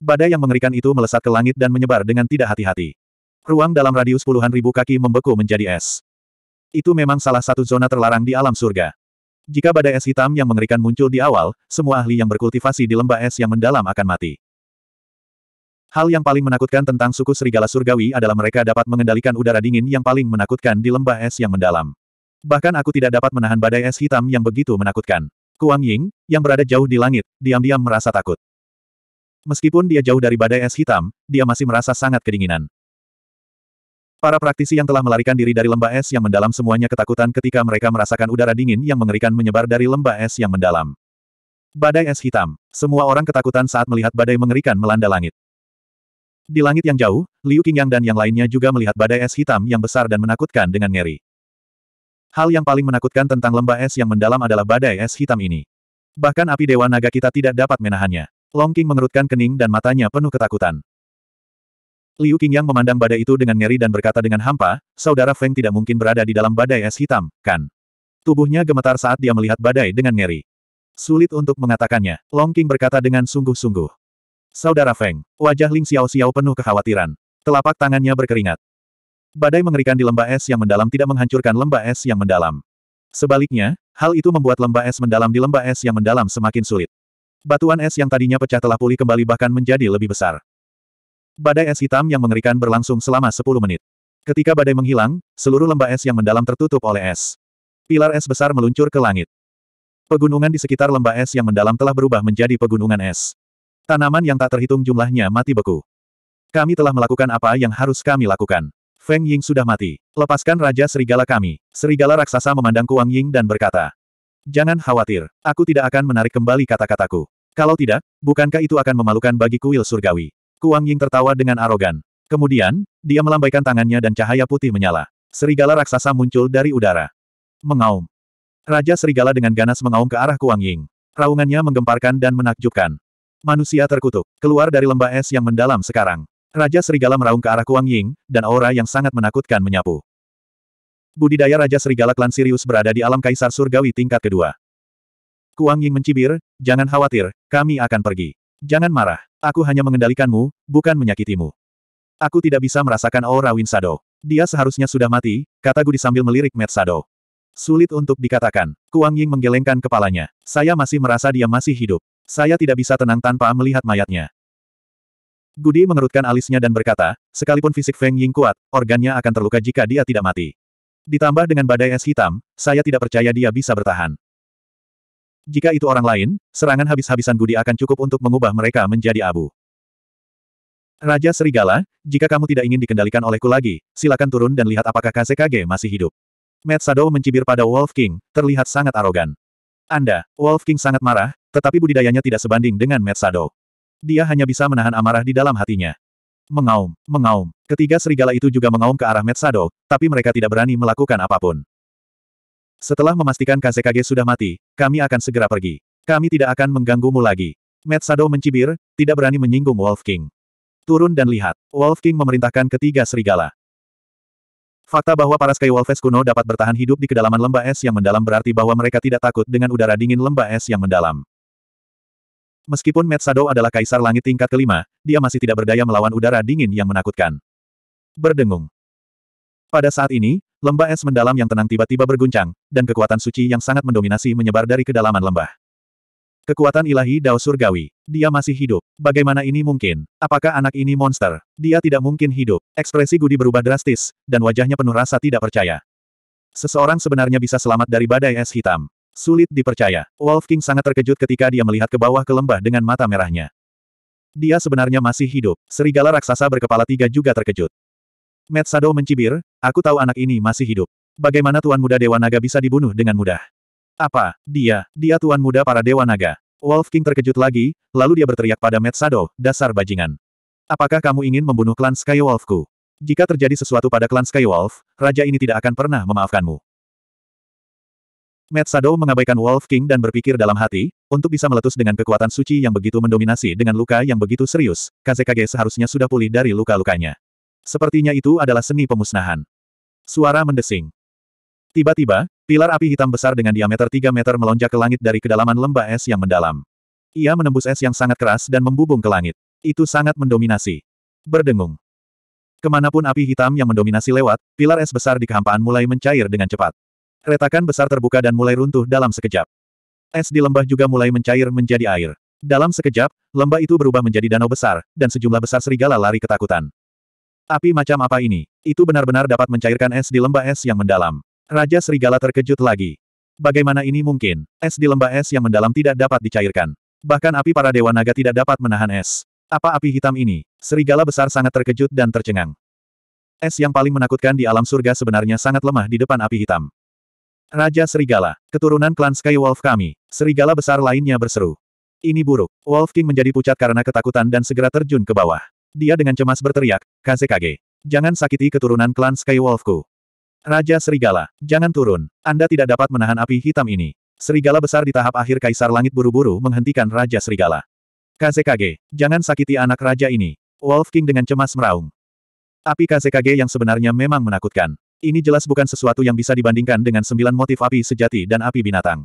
Badai yang mengerikan itu melesat ke langit dan menyebar dengan tidak hati-hati. Ruang dalam radius puluhan ribu kaki membeku menjadi es. Itu memang salah satu zona terlarang di alam surga. Jika badai es hitam yang mengerikan muncul di awal, semua ahli yang berkultivasi di lembah es yang mendalam akan mati. Hal yang paling menakutkan tentang suku serigala surgawi adalah mereka dapat mengendalikan udara dingin yang paling menakutkan di lembah es yang mendalam. Bahkan aku tidak dapat menahan badai es hitam yang begitu menakutkan. Kuang Ying, yang berada jauh di langit, diam-diam merasa takut. Meskipun dia jauh dari badai es hitam, dia masih merasa sangat kedinginan. Para praktisi yang telah melarikan diri dari lembah es yang mendalam semuanya ketakutan ketika mereka merasakan udara dingin yang mengerikan menyebar dari lembah es yang mendalam. Badai es hitam. Semua orang ketakutan saat melihat badai mengerikan melanda langit. Di langit yang jauh, Liu Qingyang dan yang lainnya juga melihat badai es hitam yang besar dan menakutkan dengan ngeri. Hal yang paling menakutkan tentang lembah es yang mendalam adalah badai es hitam ini. Bahkan api Dewa Naga kita tidak dapat menahannya. Long King mengerutkan kening dan matanya penuh ketakutan. Liu Qingyang memandang badai itu dengan ngeri dan berkata dengan hampa, Saudara Feng tidak mungkin berada di dalam badai es hitam, kan? Tubuhnya gemetar saat dia melihat badai dengan ngeri. Sulit untuk mengatakannya, Long King berkata dengan sungguh-sungguh. Saudara Feng, wajah Ling Xiao Xiao penuh kekhawatiran. Telapak tangannya berkeringat. Badai mengerikan di lembah es yang mendalam tidak menghancurkan lembah es yang mendalam. Sebaliknya, hal itu membuat lembah es mendalam di lembah es yang mendalam semakin sulit. Batuan es yang tadinya pecah telah pulih kembali bahkan menjadi lebih besar. Badai es hitam yang mengerikan berlangsung selama 10 menit. Ketika badai menghilang, seluruh lembah es yang mendalam tertutup oleh es. Pilar es besar meluncur ke langit. Pegunungan di sekitar lembah es yang mendalam telah berubah menjadi pegunungan es. Tanaman yang tak terhitung jumlahnya mati beku. Kami telah melakukan apa yang harus kami lakukan. Feng Ying sudah mati. Lepaskan Raja Serigala kami. Serigala raksasa memandang Kuang Ying dan berkata. Jangan khawatir, aku tidak akan menarik kembali kata-kataku. Kalau tidak, bukankah itu akan memalukan bagi kuil surgawi? Kuang Ying tertawa dengan arogan. Kemudian, dia melambaikan tangannya dan cahaya putih menyala. Serigala raksasa muncul dari udara. Mengaum. Raja Serigala dengan ganas mengaum ke arah Kuang Ying. Raungannya menggemparkan dan menakjubkan. Manusia terkutuk, keluar dari lembah es yang mendalam sekarang. Raja Serigala meraung ke arah Kuang Ying, dan aura yang sangat menakutkan menyapu. Budidaya Raja Serigala klan Sirius berada di alam kaisar surgawi tingkat kedua. Kuang Ying mencibir, jangan khawatir, kami akan pergi. Jangan marah, aku hanya mengendalikanmu, bukan menyakitimu. Aku tidak bisa merasakan aura Win Shadow. Dia seharusnya sudah mati, kata Gudi sambil melirik Metsado. Sulit untuk dikatakan. Kuang Ying menggelengkan kepalanya. Saya masih merasa dia masih hidup. Saya tidak bisa tenang tanpa melihat mayatnya. Gudi mengerutkan alisnya dan berkata, sekalipun fisik Feng Ying kuat, organnya akan terluka jika dia tidak mati. Ditambah dengan badai es hitam, saya tidak percaya dia bisa bertahan. Jika itu orang lain, serangan habis-habisan Gudi akan cukup untuk mengubah mereka menjadi abu. Raja Serigala, jika kamu tidak ingin dikendalikan olehku lagi, silakan turun dan lihat apakah KZKG masih hidup. Matt Sado mencibir pada Wolf King, terlihat sangat arogan. Anda, Wolf King sangat marah, tetapi budidayanya tidak sebanding dengan Matt Sado. Dia hanya bisa menahan amarah di dalam hatinya. Mengaum, mengaum. Ketiga serigala itu juga mengaum ke arah Metsado, tapi mereka tidak berani melakukan apapun. Setelah memastikan Kazekage sudah mati, kami akan segera pergi. Kami tidak akan mengganggumu lagi. Metsado mencibir, tidak berani menyinggung Wolf King. Turun dan lihat, Wolf King memerintahkan ketiga serigala. Fakta bahwa para Sky Wolves kuno dapat bertahan hidup di kedalaman lembah es yang mendalam berarti bahwa mereka tidak takut dengan udara dingin lembah es yang mendalam. Meskipun Metsado Shadow adalah kaisar langit tingkat kelima, dia masih tidak berdaya melawan udara dingin yang menakutkan. Berdengung. Pada saat ini, lembah es mendalam yang tenang tiba-tiba berguncang, dan kekuatan suci yang sangat mendominasi menyebar dari kedalaman lembah. Kekuatan ilahi Dao Surgawi. Dia masih hidup. Bagaimana ini mungkin? Apakah anak ini monster? Dia tidak mungkin hidup. Ekspresi Gudi berubah drastis, dan wajahnya penuh rasa tidak percaya. Seseorang sebenarnya bisa selamat dari badai es hitam. Sulit dipercaya. Wolf King sangat terkejut ketika dia melihat ke bawah ke lembah dengan mata merahnya. Dia sebenarnya masih hidup. Serigala raksasa berkepala tiga juga terkejut. Matt Sado mencibir, aku tahu anak ini masih hidup. Bagaimana Tuan Muda Dewa Naga bisa dibunuh dengan mudah? Apa, dia, dia Tuan Muda para Dewa Naga. Wolf King terkejut lagi, lalu dia berteriak pada Matt Sado, dasar bajingan. Apakah kamu ingin membunuh klan Skywolfku? Jika terjadi sesuatu pada klan Skywolf, raja ini tidak akan pernah memaafkanmu. Mad Shadow mengabaikan Wolf King dan berpikir dalam hati, untuk bisa meletus dengan kekuatan suci yang begitu mendominasi dengan luka yang begitu serius, Kazekage seharusnya sudah pulih dari luka-lukanya. Sepertinya itu adalah seni pemusnahan. Suara mendesing. Tiba-tiba, pilar api hitam besar dengan diameter 3 meter melonjak ke langit dari kedalaman lembah es yang mendalam. Ia menembus es yang sangat keras dan membubung ke langit. Itu sangat mendominasi. Berdengung. Kemanapun api hitam yang mendominasi lewat, pilar es besar di kehampaan mulai mencair dengan cepat. Retakan besar terbuka dan mulai runtuh dalam sekejap. Es di lembah juga mulai mencair menjadi air. Dalam sekejap, lembah itu berubah menjadi danau besar, dan sejumlah besar serigala lari ketakutan. Api macam apa ini? Itu benar-benar dapat mencairkan es di lembah es yang mendalam. Raja serigala terkejut lagi. Bagaimana ini mungkin? Es di lembah es yang mendalam tidak dapat dicairkan. Bahkan api para dewa naga tidak dapat menahan es. Apa api hitam ini? Serigala besar sangat terkejut dan tercengang. Es yang paling menakutkan di alam surga sebenarnya sangat lemah di depan api hitam. Raja Serigala, keturunan klan Sky Wolf kami, serigala besar lainnya berseru. Ini buruk. Wolf King menjadi pucat karena ketakutan dan segera terjun ke bawah. Dia dengan cemas berteriak, Kasekage, Jangan sakiti keturunan klan Sky Skywolfku. Raja Serigala, jangan turun. Anda tidak dapat menahan api hitam ini. Serigala besar di tahap akhir Kaisar Langit buru-buru menghentikan Raja Serigala. Kasekage, jangan sakiti anak raja ini. Wolf King dengan cemas meraung. Api Kasekage yang sebenarnya memang menakutkan. Ini jelas bukan sesuatu yang bisa dibandingkan dengan sembilan motif api sejati dan api binatang.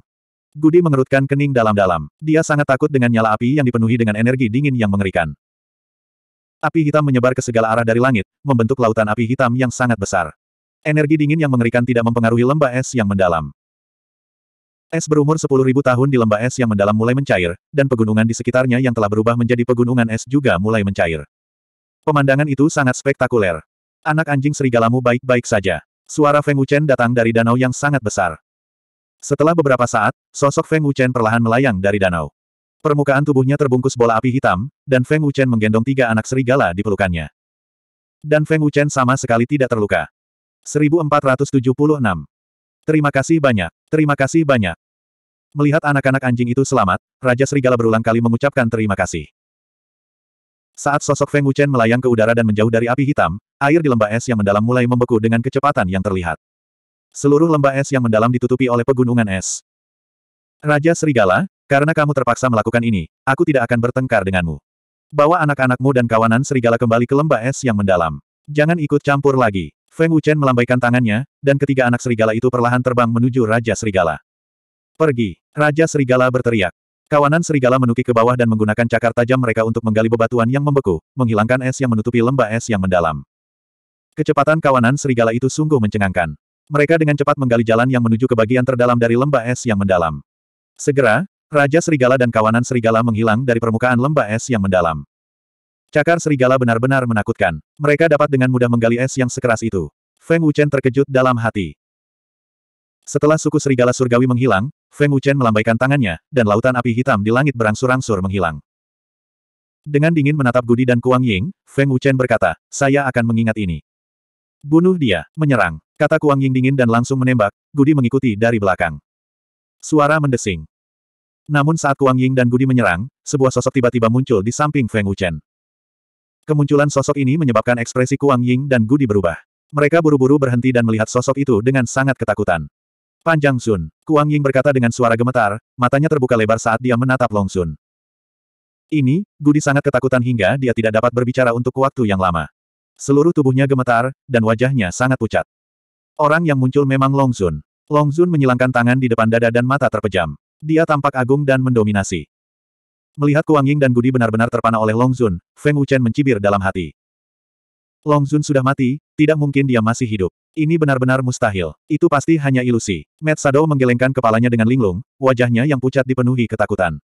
Gudi mengerutkan kening dalam-dalam. Dia sangat takut dengan nyala api yang dipenuhi dengan energi dingin yang mengerikan. Api hitam menyebar ke segala arah dari langit, membentuk lautan api hitam yang sangat besar. Energi dingin yang mengerikan tidak mempengaruhi lembah es yang mendalam. Es berumur 10.000 tahun di lembah es yang mendalam mulai mencair, dan pegunungan di sekitarnya yang telah berubah menjadi pegunungan es juga mulai mencair. Pemandangan itu sangat spektakuler. Anak anjing serigalamu baik-baik saja. Suara Feng Wuchen datang dari danau yang sangat besar. Setelah beberapa saat, sosok Feng Wuchen perlahan melayang dari danau. Permukaan tubuhnya terbungkus bola api hitam, dan Feng Wuchen menggendong tiga anak serigala di pelukannya. Dan Feng Wuchen sama sekali tidak terluka. 1476. Terima kasih banyak. Terima kasih banyak. Melihat anak-anak anjing itu selamat, Raja Serigala berulang kali mengucapkan terima kasih. Saat sosok Feng Wuchen melayang ke udara dan menjauh dari api hitam, air di lembah es yang mendalam mulai membeku dengan kecepatan yang terlihat. Seluruh lembah es yang mendalam ditutupi oleh pegunungan es. Raja Serigala, karena kamu terpaksa melakukan ini, aku tidak akan bertengkar denganmu. Bawa anak-anakmu dan kawanan serigala kembali ke lembah es yang mendalam. Jangan ikut campur lagi. Feng Wuchen melambaikan tangannya, dan ketiga anak serigala itu perlahan terbang menuju Raja Serigala. Pergi! Raja Serigala berteriak. Kawanan serigala menukik ke bawah dan menggunakan cakar tajam mereka untuk menggali bebatuan yang membeku, menghilangkan es yang menutupi lembah es yang mendalam. Kecepatan kawanan serigala itu sungguh mencengangkan. Mereka dengan cepat menggali jalan yang menuju ke bagian terdalam dari lembah es yang mendalam. Segera, Raja Serigala dan kawanan serigala menghilang dari permukaan lembah es yang mendalam. Cakar serigala benar-benar menakutkan. Mereka dapat dengan mudah menggali es yang sekeras itu. Feng Wuchen terkejut dalam hati. Setelah suku serigala surgawi menghilang, Feng Wuchen melambaikan tangannya, dan lautan api hitam di langit berangsur-angsur menghilang. Dengan dingin menatap Gudi dan Kuang Ying, Feng Wuchen berkata, saya akan mengingat ini. Bunuh dia, menyerang, kata Kuang Ying dingin dan langsung menembak, Gudi mengikuti dari belakang. Suara mendesing. Namun saat Kuang Ying dan Gudi menyerang, sebuah sosok tiba-tiba muncul di samping Feng Wuchen. Kemunculan sosok ini menyebabkan ekspresi Kuang Ying dan Gudi berubah. Mereka buru-buru berhenti dan melihat sosok itu dengan sangat ketakutan. Panjang Sun. Kuang Ying berkata dengan suara gemetar, matanya terbuka lebar saat dia menatap Long Sun. Ini, Gudi sangat ketakutan hingga dia tidak dapat berbicara untuk waktu yang lama. Seluruh tubuhnya gemetar, dan wajahnya sangat pucat. Orang yang muncul memang Long Sun. Long Sun menyilangkan tangan di depan dada dan mata terpejam. Dia tampak agung dan mendominasi. Melihat Kuang Ying dan Gudi benar-benar terpana oleh Long Sun, Feng Wuchen mencibir dalam hati. Long Zun sudah mati, tidak mungkin dia masih hidup. Ini benar-benar mustahil. Itu pasti hanya ilusi. Matt Sado menggelengkan kepalanya dengan linglung, wajahnya yang pucat dipenuhi ketakutan.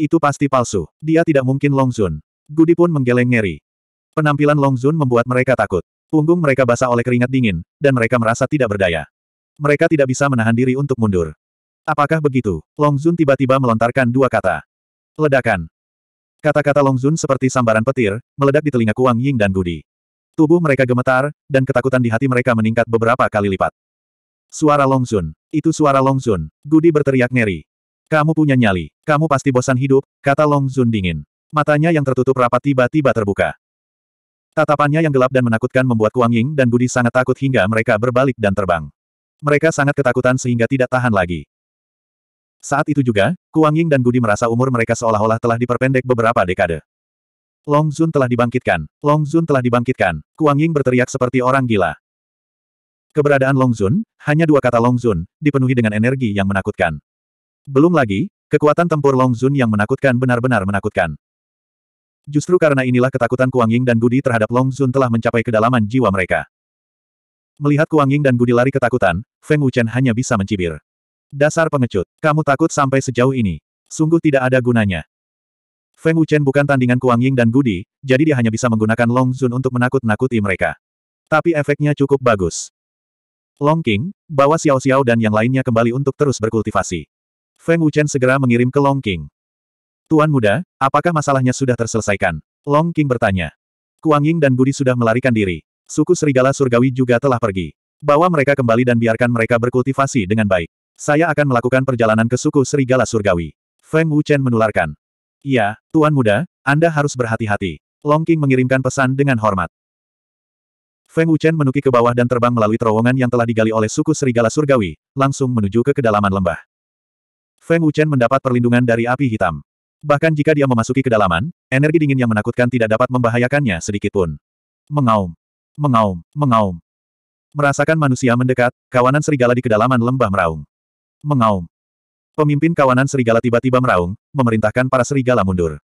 Itu pasti palsu. Dia tidak mungkin Long Zun. Gudi pun menggeleng ngeri. Penampilan Long Zun membuat mereka takut. Punggung mereka basah oleh keringat dingin, dan mereka merasa tidak berdaya. Mereka tidak bisa menahan diri untuk mundur. Apakah begitu? Long Zun tiba-tiba melontarkan dua kata. Ledakan. Kata-kata Long Zun seperti sambaran petir, meledak di telinga Kuang Ying dan Gudi. Tubuh mereka gemetar, dan ketakutan di hati mereka meningkat beberapa kali lipat. Suara Longzun. Itu suara Longzun. Gudi berteriak ngeri. Kamu punya nyali. Kamu pasti bosan hidup, kata Longzun dingin. Matanya yang tertutup rapat tiba-tiba terbuka. Tatapannya yang gelap dan menakutkan membuat Kuang Ying dan Gudi sangat takut hingga mereka berbalik dan terbang. Mereka sangat ketakutan sehingga tidak tahan lagi. Saat itu juga, Kuang Ying dan Gudi merasa umur mereka seolah-olah telah diperpendek beberapa dekade. Long Zun telah dibangkitkan. Long Zun telah dibangkitkan. Kuang Ying berteriak seperti orang gila. Keberadaan Long Zun, hanya dua kata Long Zun, dipenuhi dengan energi yang menakutkan. Belum lagi, kekuatan tempur Long Zun yang menakutkan benar-benar menakutkan. Justru karena inilah ketakutan Kuang Ying dan Gudi terhadap Long Zun telah mencapai kedalaman jiwa mereka. Melihat Kuang Ying dan Gudi lari ketakutan, Feng Wuchen hanya bisa mencibir. Dasar pengecut, kamu takut sampai sejauh ini. Sungguh tidak ada gunanya. Feng Wuchen bukan tandingan Kuang Ying dan Gudi, jadi dia hanya bisa menggunakan Long Zun untuk menakut-nakuti mereka. Tapi efeknya cukup bagus. Long King, bawa Xiao Xiao dan yang lainnya kembali untuk terus berkultivasi. Feng Wuchen segera mengirim ke Long King. Tuan muda, apakah masalahnya sudah terselesaikan? Long King bertanya. Kuang Ying dan Gudi sudah melarikan diri. Suku Serigala Surgawi juga telah pergi. Bawa mereka kembali dan biarkan mereka berkultivasi dengan baik. Saya akan melakukan perjalanan ke suku Serigala Surgawi. Feng Wuchen menularkan. Iya, Tuan Muda, Anda harus berhati-hati. Long King mengirimkan pesan dengan hormat. Feng Wuchen menuki ke bawah dan terbang melalui terowongan yang telah digali oleh suku serigala surgawi, langsung menuju ke kedalaman lembah. Feng Wuchen mendapat perlindungan dari api hitam. Bahkan jika dia memasuki kedalaman, energi dingin yang menakutkan tidak dapat membahayakannya sedikitpun. Mengaum. Mengaum. Mengaum. Merasakan manusia mendekat, kawanan serigala di kedalaman lembah meraung. Mengaum. Pemimpin kawanan serigala tiba-tiba meraung, memerintahkan para serigala mundur.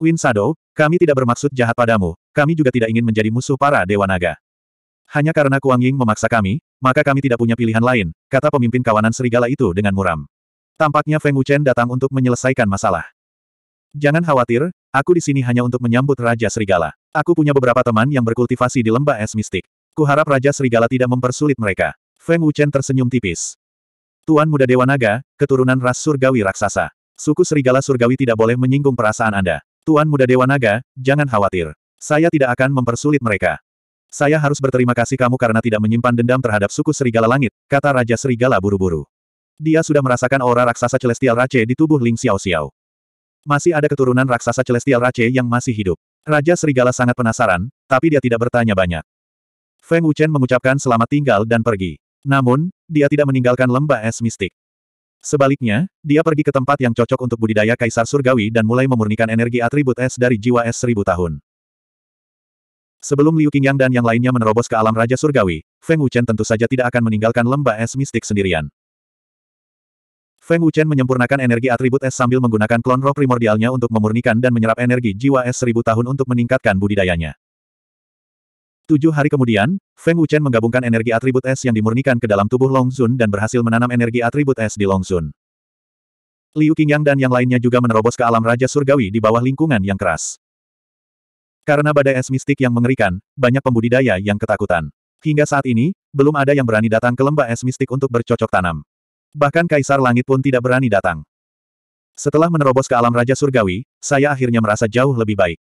Win Shadow, kami tidak bermaksud jahat padamu, kami juga tidak ingin menjadi musuh para Dewa Naga. Hanya karena Kuang Ying memaksa kami, maka kami tidak punya pilihan lain, kata pemimpin kawanan serigala itu dengan muram. Tampaknya Feng Wuchen datang untuk menyelesaikan masalah. Jangan khawatir, aku di sini hanya untuk menyambut Raja Serigala. Aku punya beberapa teman yang berkultivasi di lembah es mistik. Kuharap Raja Serigala tidak mempersulit mereka. Feng Wuchen tersenyum tipis. Tuan Muda Dewa Naga, keturunan ras surgawi raksasa. Suku Serigala Surgawi tidak boleh menyinggung perasaan Anda. Tuan Muda Dewa Naga, jangan khawatir. Saya tidak akan mempersulit mereka. Saya harus berterima kasih kamu karena tidak menyimpan dendam terhadap suku Serigala Langit, kata Raja Serigala buru-buru. Dia sudah merasakan aura raksasa Celestial Rache di tubuh Ling Xiao Xiao. Masih ada keturunan raksasa Celestial Rache yang masih hidup. Raja Serigala sangat penasaran, tapi dia tidak bertanya banyak. Feng Wuchen mengucapkan selamat tinggal dan pergi. Namun, dia tidak meninggalkan lembah es mistik. Sebaliknya, dia pergi ke tempat yang cocok untuk budidaya kaisar surgawi dan mulai memurnikan energi atribut es dari jiwa es seribu tahun. Sebelum Liu Qingyang dan yang lainnya menerobos ke alam Raja Surgawi, Feng Wuchen tentu saja tidak akan meninggalkan lembah es mistik sendirian. Feng Wuchen menyempurnakan energi atribut es sambil menggunakan klon roh primordialnya untuk memurnikan dan menyerap energi jiwa es seribu tahun untuk meningkatkan budidayanya. Tujuh hari kemudian, Feng Wuchen menggabungkan energi atribut es yang dimurnikan ke dalam tubuh Long Zun dan berhasil menanam energi atribut es di Long Zun. Liu Qingyang dan yang lainnya juga menerobos ke alam Raja Surgawi di bawah lingkungan yang keras. Karena badai es mistik yang mengerikan, banyak pembudidaya yang ketakutan. Hingga saat ini, belum ada yang berani datang ke lembah es mistik untuk bercocok tanam. Bahkan Kaisar Langit pun tidak berani datang. Setelah menerobos ke alam Raja Surgawi, saya akhirnya merasa jauh lebih baik.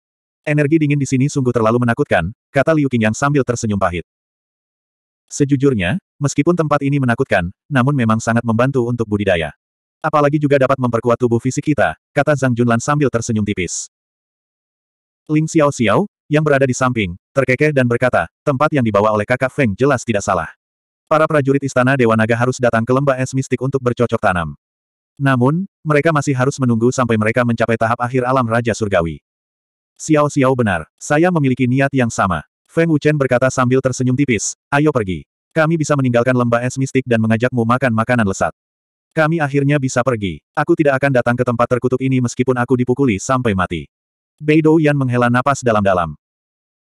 Energi dingin di sini sungguh terlalu menakutkan, kata Liu Qingyang sambil tersenyum pahit. Sejujurnya, meskipun tempat ini menakutkan, namun memang sangat membantu untuk budidaya. Apalagi juga dapat memperkuat tubuh fisik kita, kata Zhang Junlan sambil tersenyum tipis. Ling Xiao Xiao, yang berada di samping, terkekeh dan berkata, tempat yang dibawa oleh kakak Feng jelas tidak salah. Para prajurit istana Dewa Naga harus datang ke lembah es mistik untuk bercocok tanam. Namun, mereka masih harus menunggu sampai mereka mencapai tahap akhir alam Raja Surgawi. Xiao Xiao benar, saya memiliki niat yang sama. Feng Wuchen berkata sambil tersenyum tipis, ayo pergi. Kami bisa meninggalkan lembah es mistik dan mengajakmu makan makanan lesat. Kami akhirnya bisa pergi. Aku tidak akan datang ke tempat terkutuk ini meskipun aku dipukuli sampai mati. Beidou Yan menghela napas dalam-dalam.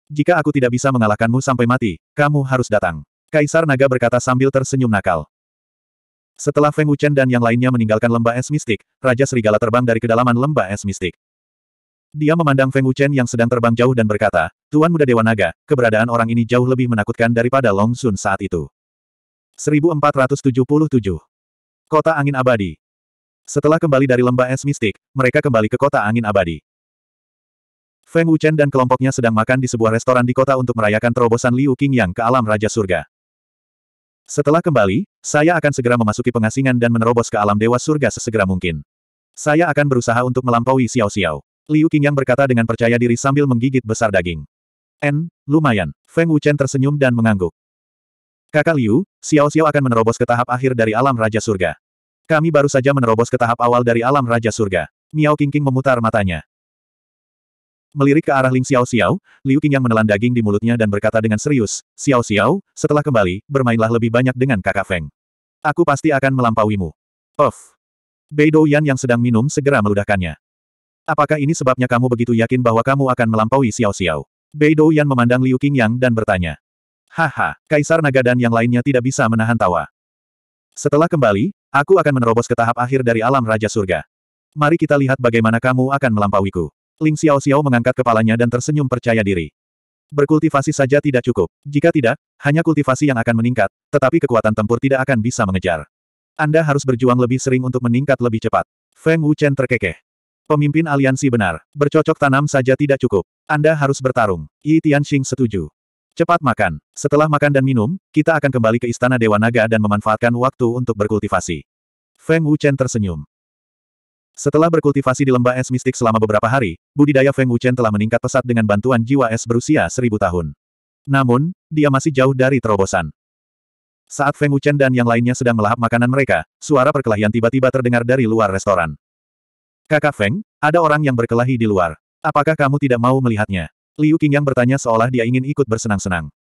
Jika aku tidak bisa mengalahkanmu sampai mati, kamu harus datang. Kaisar Naga berkata sambil tersenyum nakal. Setelah Feng Wuchen dan yang lainnya meninggalkan lembah es mistik, Raja Serigala terbang dari kedalaman lembah es mistik. Dia memandang Feng Wuchen yang sedang terbang jauh dan berkata, Tuan Muda Dewa Naga, keberadaan orang ini jauh lebih menakutkan daripada Long Sun saat itu. 1477 Kota Angin Abadi Setelah kembali dari lembah es mistik, mereka kembali ke Kota Angin Abadi. Feng Wuchen dan kelompoknya sedang makan di sebuah restoran di kota untuk merayakan terobosan Liu Qing yang ke alam Raja Surga. Setelah kembali, saya akan segera memasuki pengasingan dan menerobos ke alam Dewa Surga sesegera mungkin. Saya akan berusaha untuk melampaui Xiao Xiao. Liu Qingyang berkata dengan percaya diri sambil menggigit besar daging. N, lumayan. Feng Wuchen tersenyum dan mengangguk. Kakak Liu, Xiao Xiao akan menerobos ke tahap akhir dari alam Raja Surga. Kami baru saja menerobos ke tahap awal dari alam Raja Surga. Miao Qingqing memutar matanya. Melirik ke arah Ling Xiao Xiao, Liu Qingyang menelan daging di mulutnya dan berkata dengan serius, Xiao Xiao, setelah kembali, bermainlah lebih banyak dengan kakak Feng. Aku pasti akan melampauimu. Of, Bei Dou Yan yang sedang minum segera meludahkannya. Apakah ini sebabnya kamu begitu yakin bahwa kamu akan melampaui Xiao Xiao? Bei Yan memandang Liu Qingyang dan bertanya. Haha, Kaisar Naga dan yang lainnya tidak bisa menahan tawa. Setelah kembali, aku akan menerobos ke tahap akhir dari alam Raja Surga. Mari kita lihat bagaimana kamu akan melampauiku. Ling Xiao Xiao mengangkat kepalanya dan tersenyum percaya diri. Berkultivasi saja tidak cukup. Jika tidak, hanya kultivasi yang akan meningkat, tetapi kekuatan tempur tidak akan bisa mengejar. Anda harus berjuang lebih sering untuk meningkat lebih cepat. Feng Wuchen terkekeh. Pemimpin aliansi benar. Bercocok tanam saja tidak cukup. Anda harus bertarung. Yi Tianxing setuju. Cepat makan. Setelah makan dan minum, kita akan kembali ke Istana Dewa Naga dan memanfaatkan waktu untuk berkultivasi. Feng Wuchen tersenyum. Setelah berkultivasi di lembah es mistik selama beberapa hari, budidaya Feng Wuchen telah meningkat pesat dengan bantuan jiwa es berusia seribu tahun. Namun, dia masih jauh dari terobosan. Saat Feng Wuchen dan yang lainnya sedang melahap makanan mereka, suara perkelahian tiba-tiba terdengar dari luar restoran. Kakak Feng, ada orang yang berkelahi di luar. Apakah kamu tidak mau melihatnya? Liu Qingyang bertanya seolah dia ingin ikut bersenang-senang.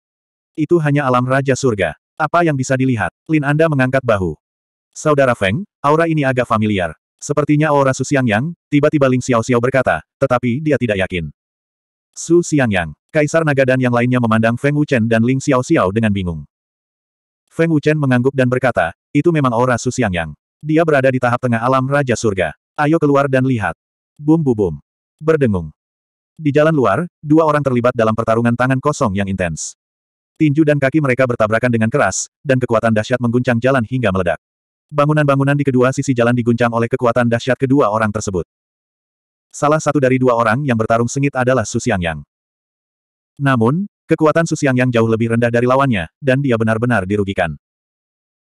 Itu hanya alam Raja Surga. Apa yang bisa dilihat? Lin Anda mengangkat bahu. Saudara Feng, aura ini agak familiar. Sepertinya aura Su Xiangyang, tiba-tiba Ling Xiao Xiao berkata, tetapi dia tidak yakin. Su Xiangyang, Kaisar Naga dan yang lainnya memandang Feng Wuchen dan Ling Xiao Xiao dengan bingung. Feng Wuchen mengangguk dan berkata, itu memang aura Su Xiangyang. Dia berada di tahap tengah alam Raja Surga. Ayo keluar dan lihat. Bum bum bum. Berdengung. Di jalan luar, dua orang terlibat dalam pertarungan tangan kosong yang intens. Tinju dan kaki mereka bertabrakan dengan keras, dan kekuatan dahsyat mengguncang jalan hingga meledak. Bangunan-bangunan di kedua sisi jalan diguncang oleh kekuatan dahsyat kedua orang tersebut. Salah satu dari dua orang yang bertarung sengit adalah Su Yang. Namun, kekuatan Su Yang jauh lebih rendah dari lawannya, dan dia benar-benar dirugikan.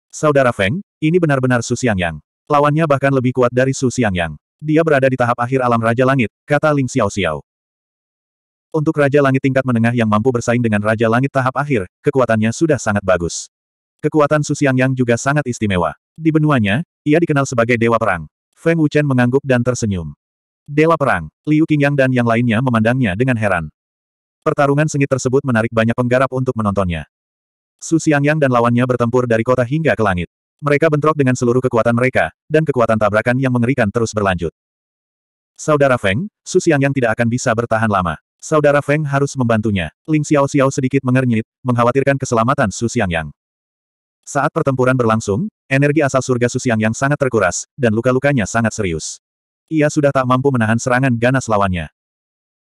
Saudara Feng, ini benar-benar Su Yang. Lawannya bahkan lebih kuat dari Su Xiangyang. Dia berada di tahap akhir alam Raja Langit, kata Ling Xiao Xiao. Untuk Raja Langit tingkat menengah yang mampu bersaing dengan Raja Langit tahap akhir, kekuatannya sudah sangat bagus. Kekuatan Su Xiangyang juga sangat istimewa. Di benuanya, ia dikenal sebagai Dewa Perang. Feng Wuchen mengangguk dan tersenyum. Dewa Perang, Liu Qingyang dan yang lainnya memandangnya dengan heran. Pertarungan sengit tersebut menarik banyak penggarap untuk menontonnya. Su Xiangyang dan lawannya bertempur dari kota hingga ke langit. Mereka bentrok dengan seluruh kekuatan mereka, dan kekuatan tabrakan yang mengerikan terus berlanjut. Saudara Feng, Su Xiang yang tidak akan bisa bertahan lama. Saudara Feng harus membantunya. Ling Xiao Xiao sedikit mengernyit, mengkhawatirkan keselamatan Su Xiang Yang. Saat pertempuran berlangsung, energi asal surga Su Xiang Yang sangat terkuras, dan luka-lukanya sangat serius. Ia sudah tak mampu menahan serangan ganas lawannya.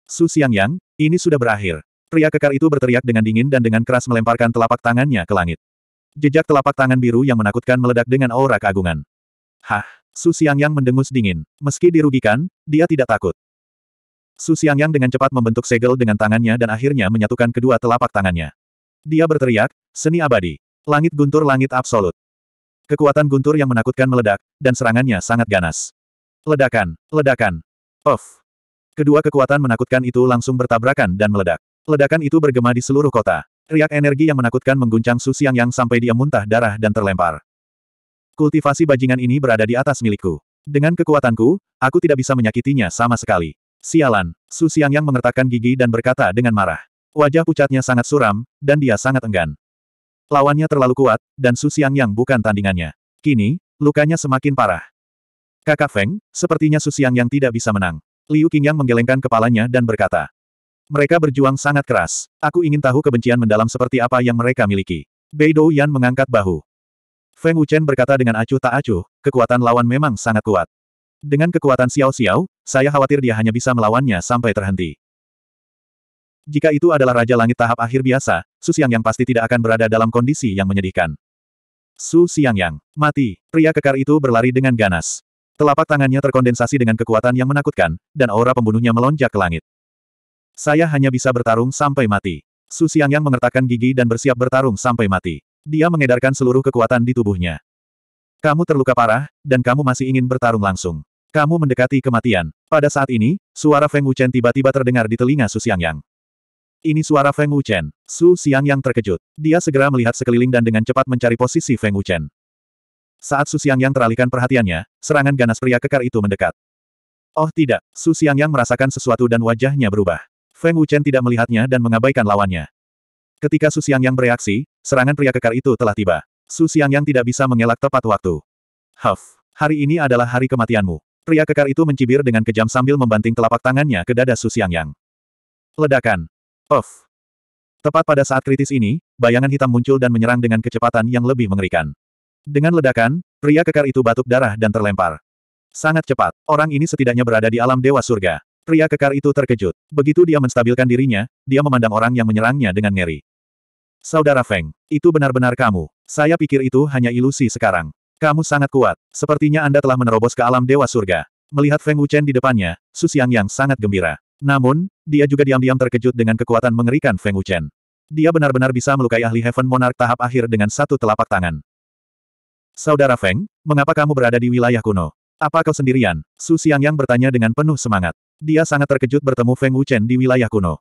Su Xiang Yang, ini sudah berakhir. Pria kekar itu berteriak dengan dingin dan dengan keras melemparkan telapak tangannya ke langit. Jejak telapak tangan biru yang menakutkan meledak dengan aura keagungan. Hah! Su Yang mendengus dingin. Meski dirugikan, dia tidak takut. Su Yang dengan cepat membentuk segel dengan tangannya dan akhirnya menyatukan kedua telapak tangannya. Dia berteriak, seni abadi. Langit guntur langit absolut. Kekuatan guntur yang menakutkan meledak, dan serangannya sangat ganas. Ledakan, ledakan. Of. Kedua kekuatan menakutkan itu langsung bertabrakan dan meledak. Ledakan itu bergema di seluruh kota. Riak energi yang menakutkan mengguncang Su Xiang Yang sampai dia muntah darah dan terlempar. Kultivasi bajingan ini berada di atas milikku. Dengan kekuatanku, aku tidak bisa menyakitinya sama sekali. Sialan, Su Xiang Yang mengertakkan gigi dan berkata dengan marah. Wajah pucatnya sangat suram, dan dia sangat enggan. Lawannya terlalu kuat, dan Su Xiang Yang bukan tandingannya. Kini, lukanya semakin parah. Kakak Feng, sepertinya Su Xiang Yang tidak bisa menang. Liu Qingyang menggelengkan kepalanya dan berkata, mereka berjuang sangat keras. Aku ingin tahu kebencian mendalam seperti apa yang mereka miliki. Beidou Yan mengangkat bahu. Feng Wuchen berkata dengan acuh tak acuh, kekuatan lawan memang sangat kuat. Dengan kekuatan Xiao Xiao, saya khawatir dia hanya bisa melawannya sampai terhenti. Jika itu adalah Raja Langit tahap akhir biasa, Su Xiang yang pasti tidak akan berada dalam kondisi yang menyedihkan. Su Xiang yang mati, pria kekar itu berlari dengan ganas. Telapak tangannya terkondensasi dengan kekuatan yang menakutkan, dan aura pembunuhnya melonjak ke langit. Saya hanya bisa bertarung sampai mati. Su Yang mengertakkan gigi dan bersiap bertarung sampai mati. Dia mengedarkan seluruh kekuatan di tubuhnya. Kamu terluka parah, dan kamu masih ingin bertarung langsung. Kamu mendekati kematian. Pada saat ini, suara Feng Wuchen tiba-tiba terdengar di telinga Su Yang. Ini suara Feng Wuchen. Su Yang terkejut. Dia segera melihat sekeliling dan dengan cepat mencari posisi Feng Wuchen. Saat Su Yang teralihkan perhatiannya, serangan ganas pria kekar itu mendekat. Oh tidak, Su Yang merasakan sesuatu dan wajahnya berubah. Feng Wuchen tidak melihatnya dan mengabaikan lawannya. Ketika Su Xiangyang bereaksi, serangan pria kekar itu telah tiba. Su Xiangyang tidak bisa mengelak tepat waktu. Huff, hari ini adalah hari kematianmu. Pria kekar itu mencibir dengan kejam sambil membanting telapak tangannya ke dada Su Xiangyang. Ledakan. Puff. Tepat pada saat kritis ini, bayangan hitam muncul dan menyerang dengan kecepatan yang lebih mengerikan. Dengan ledakan, pria kekar itu batuk darah dan terlempar. Sangat cepat, orang ini setidaknya berada di alam dewa surga. Pria kekar itu terkejut. Begitu dia menstabilkan dirinya, dia memandang orang yang menyerangnya dengan ngeri. Saudara Feng, itu benar-benar kamu. Saya pikir itu hanya ilusi sekarang. Kamu sangat kuat. Sepertinya Anda telah menerobos ke alam dewa surga. Melihat Feng Wuchen di depannya, Su Yang sangat gembira. Namun, dia juga diam-diam terkejut dengan kekuatan mengerikan Feng Wuchen. Dia benar-benar bisa melukai ahli Heaven Monarch tahap akhir dengan satu telapak tangan. Saudara Feng, mengapa kamu berada di wilayah kuno? Apa kau sendirian? Su Yang bertanya dengan penuh semangat. Dia sangat terkejut bertemu Feng Wuchen di wilayah kuno.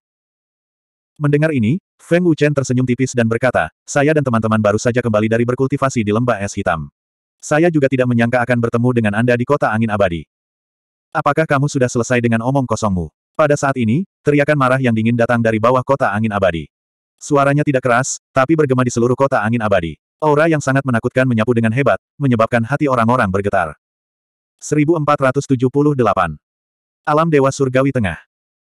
Mendengar ini, Feng Wuchen tersenyum tipis dan berkata, saya dan teman-teman baru saja kembali dari berkultivasi di lembah es hitam. Saya juga tidak menyangka akan bertemu dengan Anda di kota angin abadi. Apakah kamu sudah selesai dengan omong kosongmu? Pada saat ini, teriakan marah yang dingin datang dari bawah kota angin abadi. Suaranya tidak keras, tapi bergema di seluruh kota angin abadi. Aura yang sangat menakutkan menyapu dengan hebat, menyebabkan hati orang-orang bergetar. 1478 Alam Dewa Surgawi Tengah.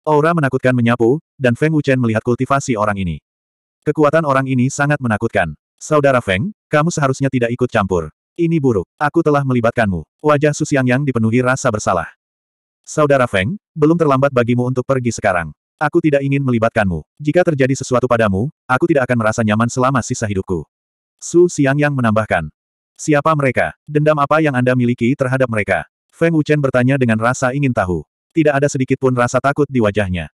Aura menakutkan menyapu, dan Feng Wuchen melihat kultivasi orang ini. Kekuatan orang ini sangat menakutkan. Saudara Feng, kamu seharusnya tidak ikut campur. Ini buruk. Aku telah melibatkanmu. Wajah Su Xiangyang dipenuhi rasa bersalah. Saudara Feng, belum terlambat bagimu untuk pergi sekarang. Aku tidak ingin melibatkanmu. Jika terjadi sesuatu padamu, aku tidak akan merasa nyaman selama sisa hidupku. Su Xiangyang menambahkan. Siapa mereka? Dendam apa yang Anda miliki terhadap mereka? Feng Wuchen bertanya dengan rasa ingin tahu. Tidak ada sedikit pun rasa takut di wajahnya.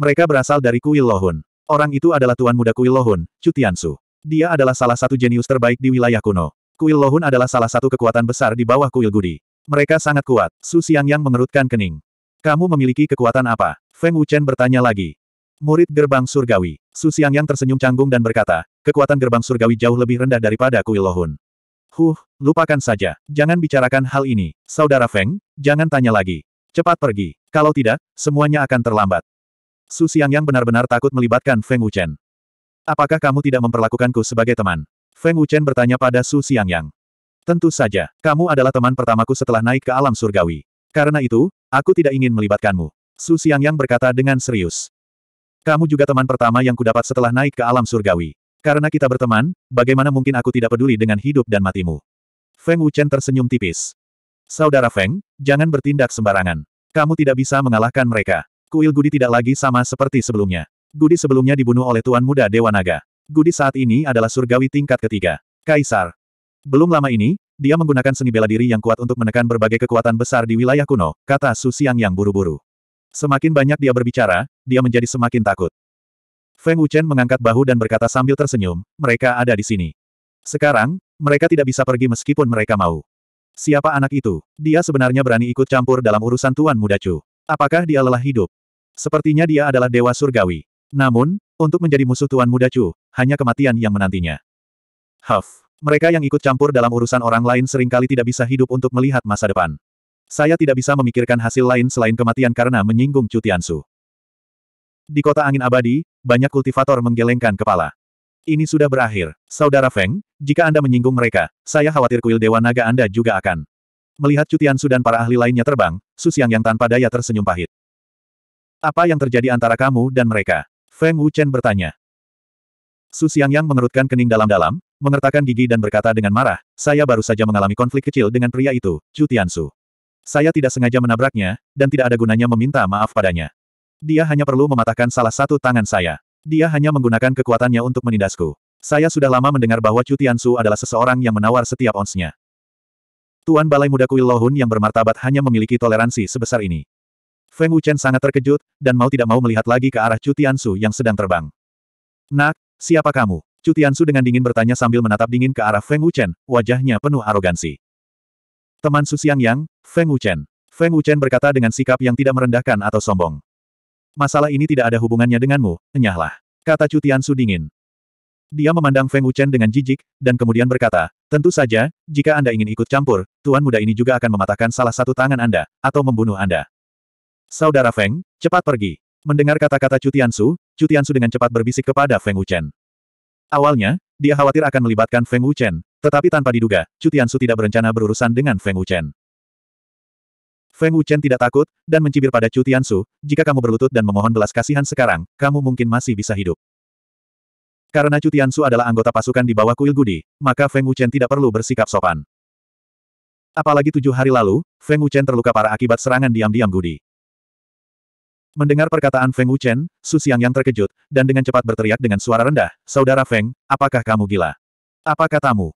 Mereka berasal dari Kuil Lohun. Orang itu adalah tuan muda Kuil Lohun, Cutiansu. Dia adalah salah satu jenius terbaik di wilayah kuno. Kuil Lohun adalah salah satu kekuatan besar di bawah Kuil Gudi. Mereka sangat kuat. Su Xiang yang mengerutkan kening. Kamu memiliki kekuatan apa? Feng Wuchen bertanya lagi. Murid gerbang surgawi. Su Xiang yang tersenyum canggung dan berkata, kekuatan gerbang surgawi jauh lebih rendah daripada Kuil Lohun. Huh, lupakan saja. Jangan bicarakan hal ini. Saudara Feng, jangan tanya lagi. Cepat pergi. Kalau tidak, semuanya akan terlambat. Su Yang benar-benar takut melibatkan Feng Wuchen. Apakah kamu tidak memperlakukanku sebagai teman? Feng Wuchen bertanya pada Su Yang. Tentu saja, kamu adalah teman pertamaku setelah naik ke alam surgawi. Karena itu, aku tidak ingin melibatkanmu. Su Yang berkata dengan serius. Kamu juga teman pertama yang kudapat setelah naik ke alam surgawi. Karena kita berteman, bagaimana mungkin aku tidak peduli dengan hidup dan matimu? Feng Wuchen tersenyum tipis. Saudara Feng, jangan bertindak sembarangan. Kamu tidak bisa mengalahkan mereka. Kuil Gudi tidak lagi sama seperti sebelumnya. Gudi sebelumnya dibunuh oleh Tuan Muda Dewa Naga. Gudi saat ini adalah surgawi tingkat ketiga. Kaisar. Belum lama ini, dia menggunakan seni bela diri yang kuat untuk menekan berbagai kekuatan besar di wilayah kuno, kata Su Xiang yang buru-buru. Semakin banyak dia berbicara, dia menjadi semakin takut. Feng Wuchen mengangkat bahu dan berkata sambil tersenyum, mereka ada di sini. Sekarang, mereka tidak bisa pergi meskipun mereka mau. Siapa anak itu? Dia sebenarnya berani ikut campur dalam urusan Tuan Muda Chu. Apakah dia lelah hidup? Sepertinya dia adalah dewa surgawi. Namun, untuk menjadi musuh Tuan Muda Chu, hanya kematian yang menantinya. Huff. Mereka yang ikut campur dalam urusan orang lain seringkali tidak bisa hidup untuk melihat masa depan. Saya tidak bisa memikirkan hasil lain selain kematian karena menyinggung Cutiansu. Di kota angin abadi, banyak kultivator menggelengkan kepala. Ini sudah berakhir. Saudara Feng, jika Anda menyinggung mereka, saya khawatir kuil Dewa Naga Anda juga akan. Melihat cutian Su dan para ahli lainnya terbang, Su Susiang yang tanpa daya tersenyum pahit. Apa yang terjadi antara kamu dan mereka? Feng Wuchen bertanya. Su Susiang yang mengerutkan kening dalam-dalam, mengertakkan gigi dan berkata dengan marah, saya baru saja mengalami konflik kecil dengan pria itu, cutian Su. Saya tidak sengaja menabraknya, dan tidak ada gunanya meminta maaf padanya. Dia hanya perlu mematahkan salah satu tangan saya. Dia hanya menggunakan kekuatannya untuk menindasku. Saya sudah lama mendengar bahwa Chu Tiansu adalah seseorang yang menawar setiap onsnya. Tuan Balai Muda Kuil Lohun yang bermartabat hanya memiliki toleransi sebesar ini. Feng Wuchen sangat terkejut, dan mau tidak mau melihat lagi ke arah Chu Tiansu yang sedang terbang. Nak, siapa kamu? Chu Tiansu dengan dingin bertanya sambil menatap dingin ke arah Feng Wuchen, wajahnya penuh arogansi. Teman Su Xiang Yang, Feng Wuchen. Feng Wuchen berkata dengan sikap yang tidak merendahkan atau sombong. Masalah ini tidak ada hubungannya denganmu, enyahlah. Kata Cutian Su dingin. Dia memandang Feng Wuchen dengan jijik, dan kemudian berkata, Tentu saja, jika Anda ingin ikut campur, Tuan Muda ini juga akan mematahkan salah satu tangan Anda, atau membunuh Anda. Saudara Feng, cepat pergi. Mendengar kata-kata Cutiansu, Su dengan cepat berbisik kepada Feng Wuchen. Awalnya, dia khawatir akan melibatkan Feng Wuchen, tetapi tanpa diduga, Su tidak berencana berurusan dengan Feng Wuchen. Feng Wuchen tidak takut, dan mencibir pada Chu Su. jika kamu berlutut dan memohon belas kasihan sekarang, kamu mungkin masih bisa hidup. Karena Chu Su adalah anggota pasukan di bawah kuil Gudi, maka Feng Wuchen tidak perlu bersikap sopan. Apalagi tujuh hari lalu, Feng Wuchen terluka parah akibat serangan diam-diam Gudi. Mendengar perkataan Feng Wuchen, Su Xiang yang terkejut, dan dengan cepat berteriak dengan suara rendah, Saudara Feng, apakah kamu gila? Apa katamu?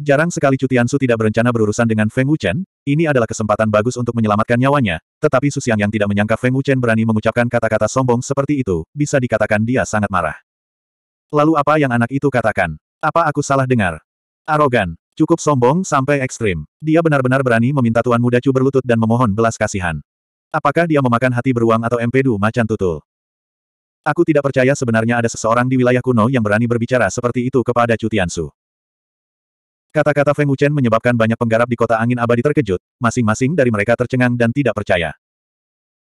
Jarang sekali Tian Su tidak berencana berurusan dengan Feng Wuchen, ini adalah kesempatan bagus untuk menyelamatkan nyawanya, tetapi Su Xiang yang tidak menyangka Feng Wuchen berani mengucapkan kata-kata sombong seperti itu, bisa dikatakan dia sangat marah. Lalu apa yang anak itu katakan? Apa aku salah dengar? Arogan, cukup sombong sampai ekstrim. Dia benar-benar berani meminta Tuan Muda Chu berlutut dan memohon belas kasihan. Apakah dia memakan hati beruang atau empedu macan tutul? Aku tidak percaya sebenarnya ada seseorang di wilayah kuno yang berani berbicara seperti itu kepada Tian Su. Kata-kata Feng Wuchen menyebabkan banyak penggarap di kota angin abadi terkejut, masing-masing dari mereka tercengang dan tidak percaya.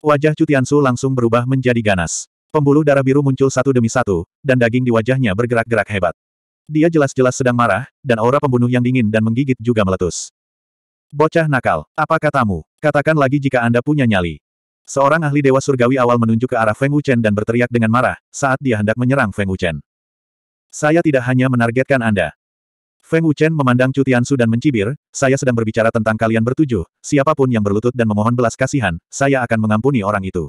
Wajah Su langsung berubah menjadi ganas. Pembuluh darah biru muncul satu demi satu, dan daging di wajahnya bergerak-gerak hebat. Dia jelas-jelas sedang marah, dan aura pembunuh yang dingin dan menggigit juga meletus. Bocah nakal, apa katamu? Katakan lagi jika Anda punya nyali. Seorang ahli Dewa Surgawi awal menunjuk ke arah Feng Wuchen dan berteriak dengan marah, saat dia hendak menyerang Feng Wuchen. Saya tidak hanya menargetkan Anda. Feng Wuchen memandang Chu Su dan mencibir, saya sedang berbicara tentang kalian bertujuh, siapapun yang berlutut dan memohon belas kasihan, saya akan mengampuni orang itu.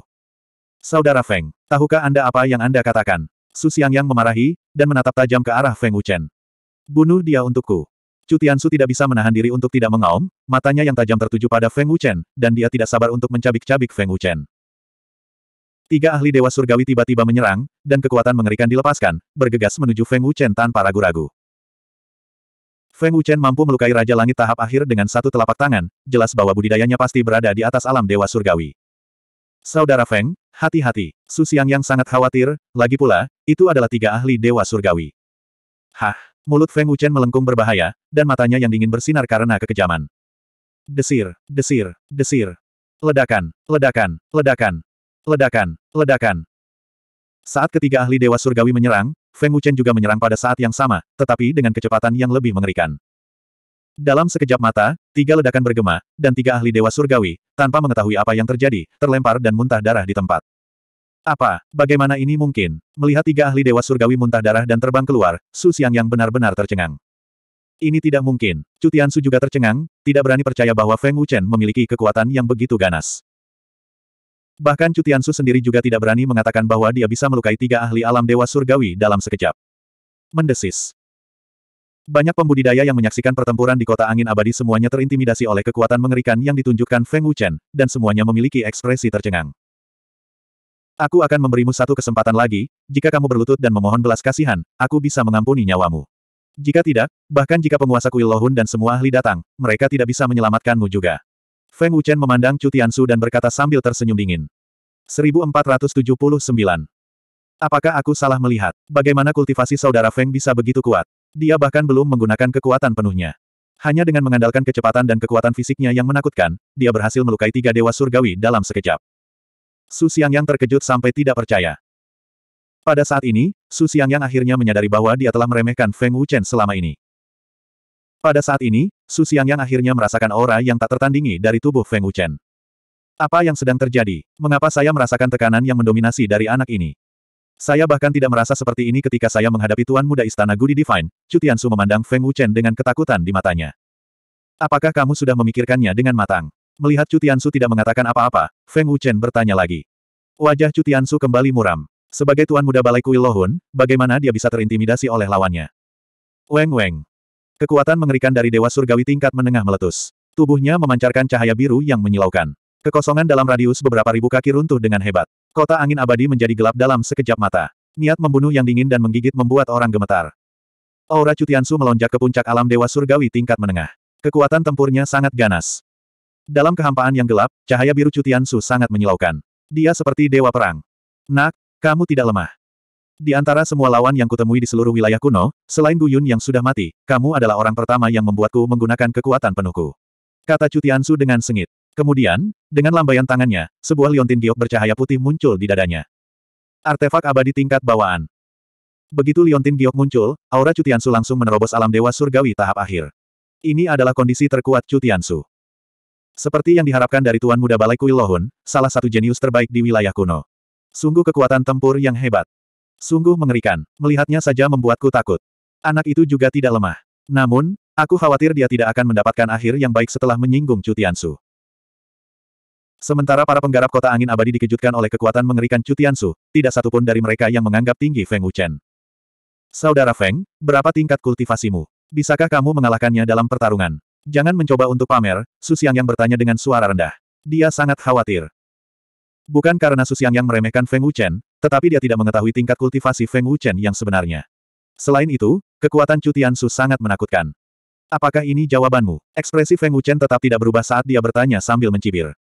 Saudara Feng, tahukah Anda apa yang Anda katakan? Su yang memarahi, dan menatap tajam ke arah Feng Wuchen. Bunuh dia untukku. Chu Su tidak bisa menahan diri untuk tidak mengaum, matanya yang tajam tertuju pada Feng Wuchen, dan dia tidak sabar untuk mencabik-cabik Feng Wuchen. Tiga ahli Dewa Surgawi tiba-tiba menyerang, dan kekuatan mengerikan dilepaskan, bergegas menuju Feng Wuchen tanpa ragu-ragu. Feng Wuchen mampu melukai Raja Langit tahap akhir dengan satu telapak tangan, jelas bahwa budidayanya pasti berada di atas alam Dewa Surgawi. Saudara Feng, hati-hati. Su Xiang yang sangat khawatir, lagi pula, itu adalah tiga ahli Dewa Surgawi. Hah, mulut Feng Wuchen melengkung berbahaya, dan matanya yang dingin bersinar karena kekejaman. Desir, desir, desir. Ledakan, ledakan, ledakan, ledakan, ledakan. Saat ketiga ahli Dewa Surgawi menyerang, Feng Wuchen juga menyerang pada saat yang sama, tetapi dengan kecepatan yang lebih mengerikan. Dalam sekejap mata, tiga ledakan bergema, dan tiga ahli Dewa Surgawi, tanpa mengetahui apa yang terjadi, terlempar dan muntah darah di tempat. Apa? Bagaimana ini mungkin? Melihat tiga ahli Dewa Surgawi muntah darah dan terbang keluar, Su Xiang yang benar-benar tercengang. Ini tidak mungkin. Cutian Su juga tercengang, tidak berani percaya bahwa Feng Wuchen memiliki kekuatan yang begitu ganas. Bahkan Cutiansu sendiri juga tidak berani mengatakan bahwa dia bisa melukai tiga ahli alam dewa surgawi dalam sekejap. Mendesis. Banyak pembudidaya yang menyaksikan pertempuran di kota angin abadi semuanya terintimidasi oleh kekuatan mengerikan yang ditunjukkan Feng Wuchen, dan semuanya memiliki ekspresi tercengang. Aku akan memberimu satu kesempatan lagi, jika kamu berlutut dan memohon belas kasihan, aku bisa mengampuni nyawamu. Jika tidak, bahkan jika penguasa kuil Lohun dan semua ahli datang, mereka tidak bisa menyelamatkanmu juga. Feng Wuchen memandang Chu Tianshu dan berkata sambil tersenyum dingin. 1479. Apakah aku salah melihat? Bagaimana kultivasi saudara Feng bisa begitu kuat? Dia bahkan belum menggunakan kekuatan penuhnya. Hanya dengan mengandalkan kecepatan dan kekuatan fisiknya yang menakutkan, dia berhasil melukai tiga dewa surgawi dalam sekejap. Su Xiang yang terkejut sampai tidak percaya. Pada saat ini, Su Xiang yang akhirnya menyadari bahwa dia telah meremehkan Feng Wuchen selama ini. Pada saat ini, Su yang akhirnya merasakan aura yang tak tertandingi dari tubuh Feng Wuchen. Apa yang sedang terjadi? Mengapa saya merasakan tekanan yang mendominasi dari anak ini? Saya bahkan tidak merasa seperti ini ketika saya menghadapi Tuan Muda Istana Gudi Divine, Su memandang Feng Wuchen dengan ketakutan di matanya. Apakah kamu sudah memikirkannya dengan matang? Melihat Su tidak mengatakan apa-apa, Feng Wuchen bertanya lagi. Wajah Su kembali muram. Sebagai tuan muda balai kuil Lohun, bagaimana dia bisa terintimidasi oleh lawannya? Weng Weng, Kekuatan mengerikan dari Dewa Surgawi tingkat menengah meletus. Tubuhnya memancarkan cahaya biru yang menyilaukan. Kekosongan dalam radius beberapa ribu kaki runtuh dengan hebat. Kota angin abadi menjadi gelap dalam sekejap mata. Niat membunuh yang dingin dan menggigit membuat orang gemetar. Aura Cutiansu melonjak ke puncak alam Dewa Surgawi tingkat menengah. Kekuatan tempurnya sangat ganas. Dalam kehampaan yang gelap, cahaya biru Cutiansu sangat menyilaukan. Dia seperti dewa perang. Nak, kamu tidak lemah. Di antara semua lawan yang kutemui di seluruh wilayah kuno, selain Guyun yang sudah mati, kamu adalah orang pertama yang membuatku menggunakan kekuatan penuhku. Kata Cutiansu dengan sengit. Kemudian, dengan lambaian tangannya, sebuah liontin giok bercahaya putih muncul di dadanya. Artefak abadi tingkat bawaan. Begitu liontin giok muncul, aura Cutiansu langsung menerobos alam dewa surgawi tahap akhir. Ini adalah kondisi terkuat Cutiansu. Seperti yang diharapkan dari Tuan Muda Balai Kuil Lohun, salah satu jenius terbaik di wilayah kuno. Sungguh kekuatan tempur yang hebat. Sungguh mengerikan, melihatnya saja membuatku takut. Anak itu juga tidak lemah. Namun, aku khawatir dia tidak akan mendapatkan akhir yang baik setelah menyinggung Cutiansu. Sementara para penggarap kota angin abadi dikejutkan oleh kekuatan mengerikan Cutiansu, tidak satupun dari mereka yang menganggap tinggi Feng Wuchen. Saudara Feng, berapa tingkat kultivasimu? Bisakah kamu mengalahkannya dalam pertarungan? Jangan mencoba untuk pamer, Su Xiang yang bertanya dengan suara rendah. Dia sangat khawatir. Bukan karena Susiang yang meremehkan Feng Wuchen, tetapi dia tidak mengetahui tingkat kultivasi Feng Wuchen yang sebenarnya. Selain itu, kekuatan Cutian Su sangat menakutkan. Apakah ini jawabanmu? Ekspresi Feng Wuchen tetap tidak berubah saat dia bertanya sambil mencibir.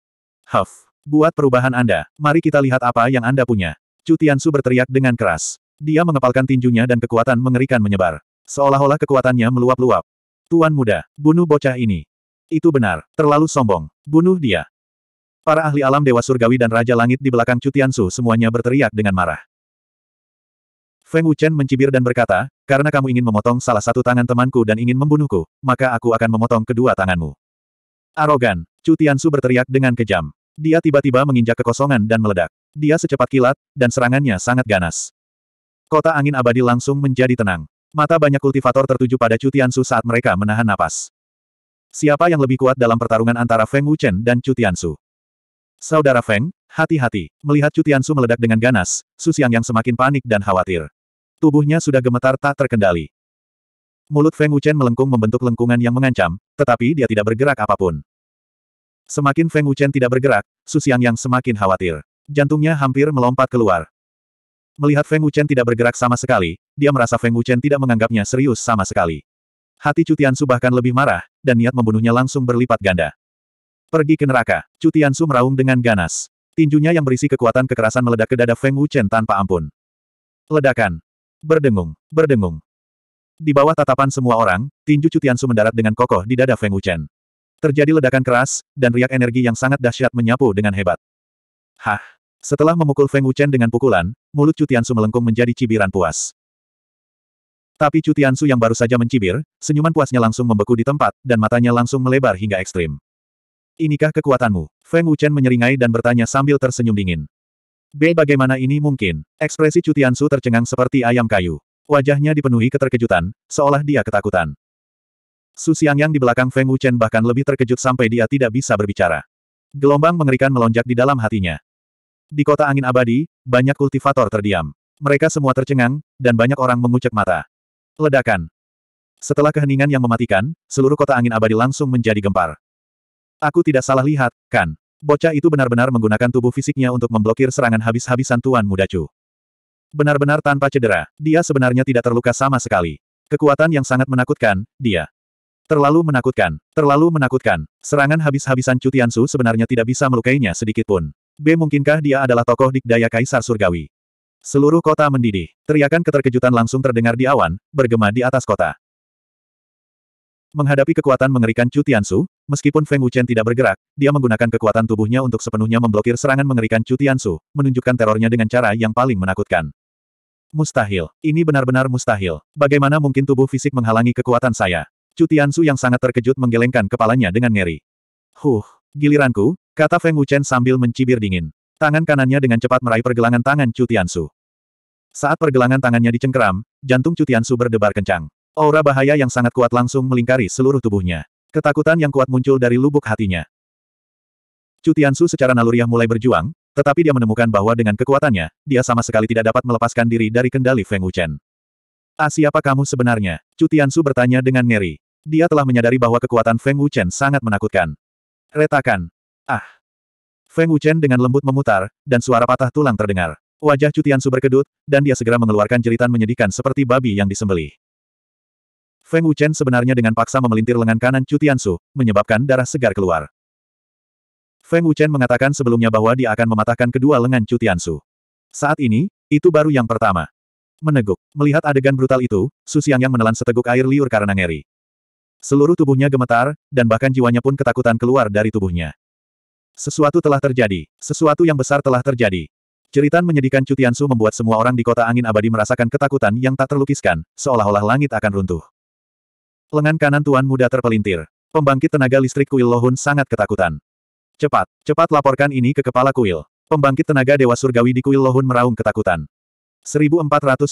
Huff, buat perubahan Anda, mari kita lihat apa yang Anda punya. Cutian Su berteriak dengan keras. Dia mengepalkan tinjunya dan kekuatan mengerikan menyebar. Seolah-olah kekuatannya meluap-luap. Tuan muda, bunuh bocah ini. Itu benar, terlalu sombong. Bunuh dia. Para ahli alam Dewa Surgawi dan Raja Langit di belakang Cutiansu semuanya berteriak dengan marah. Feng Wuchen mencibir dan berkata, karena kamu ingin memotong salah satu tangan temanku dan ingin membunuhku, maka aku akan memotong kedua tanganmu. Arogan, Cutiansu berteriak dengan kejam. Dia tiba-tiba menginjak kekosongan dan meledak. Dia secepat kilat, dan serangannya sangat ganas. Kota angin abadi langsung menjadi tenang. Mata banyak kultivator tertuju pada Cutiansu saat mereka menahan napas. Siapa yang lebih kuat dalam pertarungan antara Feng Wuchen dan Cutiansu? Saudara Feng, hati-hati. Melihat Cutiansu meledak dengan ganas, Susiang yang semakin panik dan khawatir. Tubuhnya sudah gemetar tak terkendali. Mulut Feng Wuchen melengkung membentuk lengkungan yang mengancam, tetapi dia tidak bergerak apapun. Semakin Feng Wuchen tidak bergerak, Susiang yang semakin khawatir. Jantungnya hampir melompat keluar. Melihat Feng Wuchen tidak bergerak sama sekali, dia merasa Feng Wuchen tidak menganggapnya serius sama sekali. Hati Cutiansu bahkan lebih marah, dan niat membunuhnya langsung berlipat ganda. Pergi ke neraka, Su meraung dengan ganas. Tinjunya yang berisi kekuatan kekerasan meledak ke dada Feng Wuchen tanpa ampun. Ledakan. Berdengung, berdengung. Di bawah tatapan semua orang, tinju Su mendarat dengan kokoh di dada Feng Wuchen. Terjadi ledakan keras, dan riak energi yang sangat dahsyat menyapu dengan hebat. Hah! Setelah memukul Feng Wuchen dengan pukulan, mulut Su melengkung menjadi cibiran puas. Tapi Su yang baru saja mencibir, senyuman puasnya langsung membeku di tempat, dan matanya langsung melebar hingga ekstrim. Inikah kekuatanmu? Feng Wuchen menyeringai dan bertanya sambil tersenyum dingin. B. Bagaimana ini mungkin? Ekspresi Cutiansu tercengang seperti ayam kayu. Wajahnya dipenuhi keterkejutan, seolah dia ketakutan. Su yang di belakang Feng Wuchen bahkan lebih terkejut sampai dia tidak bisa berbicara. Gelombang mengerikan melonjak di dalam hatinya. Di kota angin abadi, banyak kultivator terdiam. Mereka semua tercengang, dan banyak orang mengucek mata. Ledakan. Setelah keheningan yang mematikan, seluruh kota angin abadi langsung menjadi gempar. Aku tidak salah lihat, kan? Bocah itu benar-benar menggunakan tubuh fisiknya untuk memblokir serangan habis-habisan Tuan Muda Chu. Benar-benar tanpa cedera, dia sebenarnya tidak terluka sama sekali. Kekuatan yang sangat menakutkan, dia. Terlalu menakutkan, terlalu menakutkan. Serangan habis-habisan Chu Tiansu sebenarnya tidak bisa melukainya sedikit pun. B. Mungkinkah dia adalah tokoh dikdaya Kaisar Surgawi? Seluruh kota mendidih. Teriakan keterkejutan langsung terdengar di awan, bergema di atas kota. Menghadapi kekuatan mengerikan Chu Su, meskipun Feng Wuchen tidak bergerak, dia menggunakan kekuatan tubuhnya untuk sepenuhnya memblokir serangan mengerikan Chu Su, menunjukkan terornya dengan cara yang paling menakutkan. Mustahil. Ini benar-benar mustahil. Bagaimana mungkin tubuh fisik menghalangi kekuatan saya? Chu Su yang sangat terkejut menggelengkan kepalanya dengan ngeri. Huh, giliranku, kata Feng Wuchen sambil mencibir dingin. Tangan kanannya dengan cepat meraih pergelangan tangan Chu Su. Saat pergelangan tangannya dicengkeram, jantung Chu Su berdebar kencang. Aura bahaya yang sangat kuat langsung melingkari seluruh tubuhnya. Ketakutan yang kuat muncul dari lubuk hatinya. Cutiansu secara naluriah mulai berjuang, tetapi dia menemukan bahwa dengan kekuatannya, dia sama sekali tidak dapat melepaskan diri dari kendali Feng Wuchen. Ah siapa kamu sebenarnya? Cutiansu bertanya dengan ngeri. Dia telah menyadari bahwa kekuatan Feng Wuchen sangat menakutkan. Retakan. Ah. Feng Wuchen dengan lembut memutar, dan suara patah tulang terdengar. Wajah Cutiansu berkedut, dan dia segera mengeluarkan jeritan menyedihkan seperti babi yang disembelih. Feng Wuchen sebenarnya dengan paksa memelintir lengan kanan Chu Tianshu, menyebabkan darah segar keluar. Feng Wuchen mengatakan sebelumnya bahwa dia akan mematahkan kedua lengan Chu Tianshu. Saat ini, itu baru yang pertama. Meneguk. Melihat adegan brutal itu, Su Xiang yang menelan seteguk air liur karena ngeri. Seluruh tubuhnya gemetar, dan bahkan jiwanya pun ketakutan keluar dari tubuhnya. Sesuatu telah terjadi. Sesuatu yang besar telah terjadi. Ceritan menyedihkan Chu Tianshu membuat semua orang di kota angin abadi merasakan ketakutan yang tak terlukiskan, seolah-olah langit akan runtuh. Lengan kanan tuan muda terpelintir. Pembangkit tenaga listrik kuil Lohun sangat ketakutan. Cepat, cepat laporkan ini ke kepala kuil. Pembangkit tenaga dewa surgawi di kuil Lohun meraung ketakutan. 1480.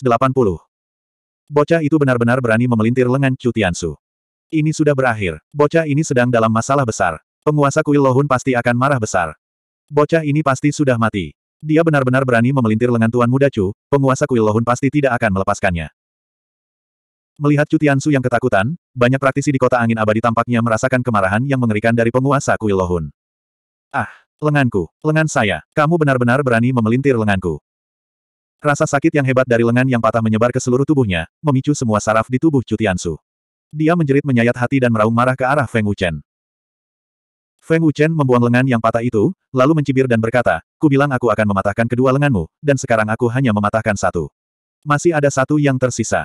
Bocah itu benar-benar berani memelintir lengan Chu Tiansu. Ini sudah berakhir. Bocah ini sedang dalam masalah besar. Penguasa kuil Lohun pasti akan marah besar. Bocah ini pasti sudah mati. Dia benar-benar berani memelintir lengan Tuan Muda Chu, penguasa kuil Lohun pasti tidak akan melepaskannya. Melihat Cutiansu yang ketakutan, banyak praktisi di kota angin abadi tampaknya merasakan kemarahan yang mengerikan dari penguasa kuil Lohun. Ah, lenganku, lengan saya, kamu benar-benar berani memelintir lenganku. Rasa sakit yang hebat dari lengan yang patah menyebar ke seluruh tubuhnya, memicu semua saraf di tubuh Cutiansu. Dia menjerit menyayat hati dan meraung marah ke arah Feng Wuchen. Feng Wuchen membuang lengan yang patah itu, lalu mencibir dan berkata, Ku bilang aku akan mematahkan kedua lenganmu, dan sekarang aku hanya mematahkan satu. Masih ada satu yang tersisa.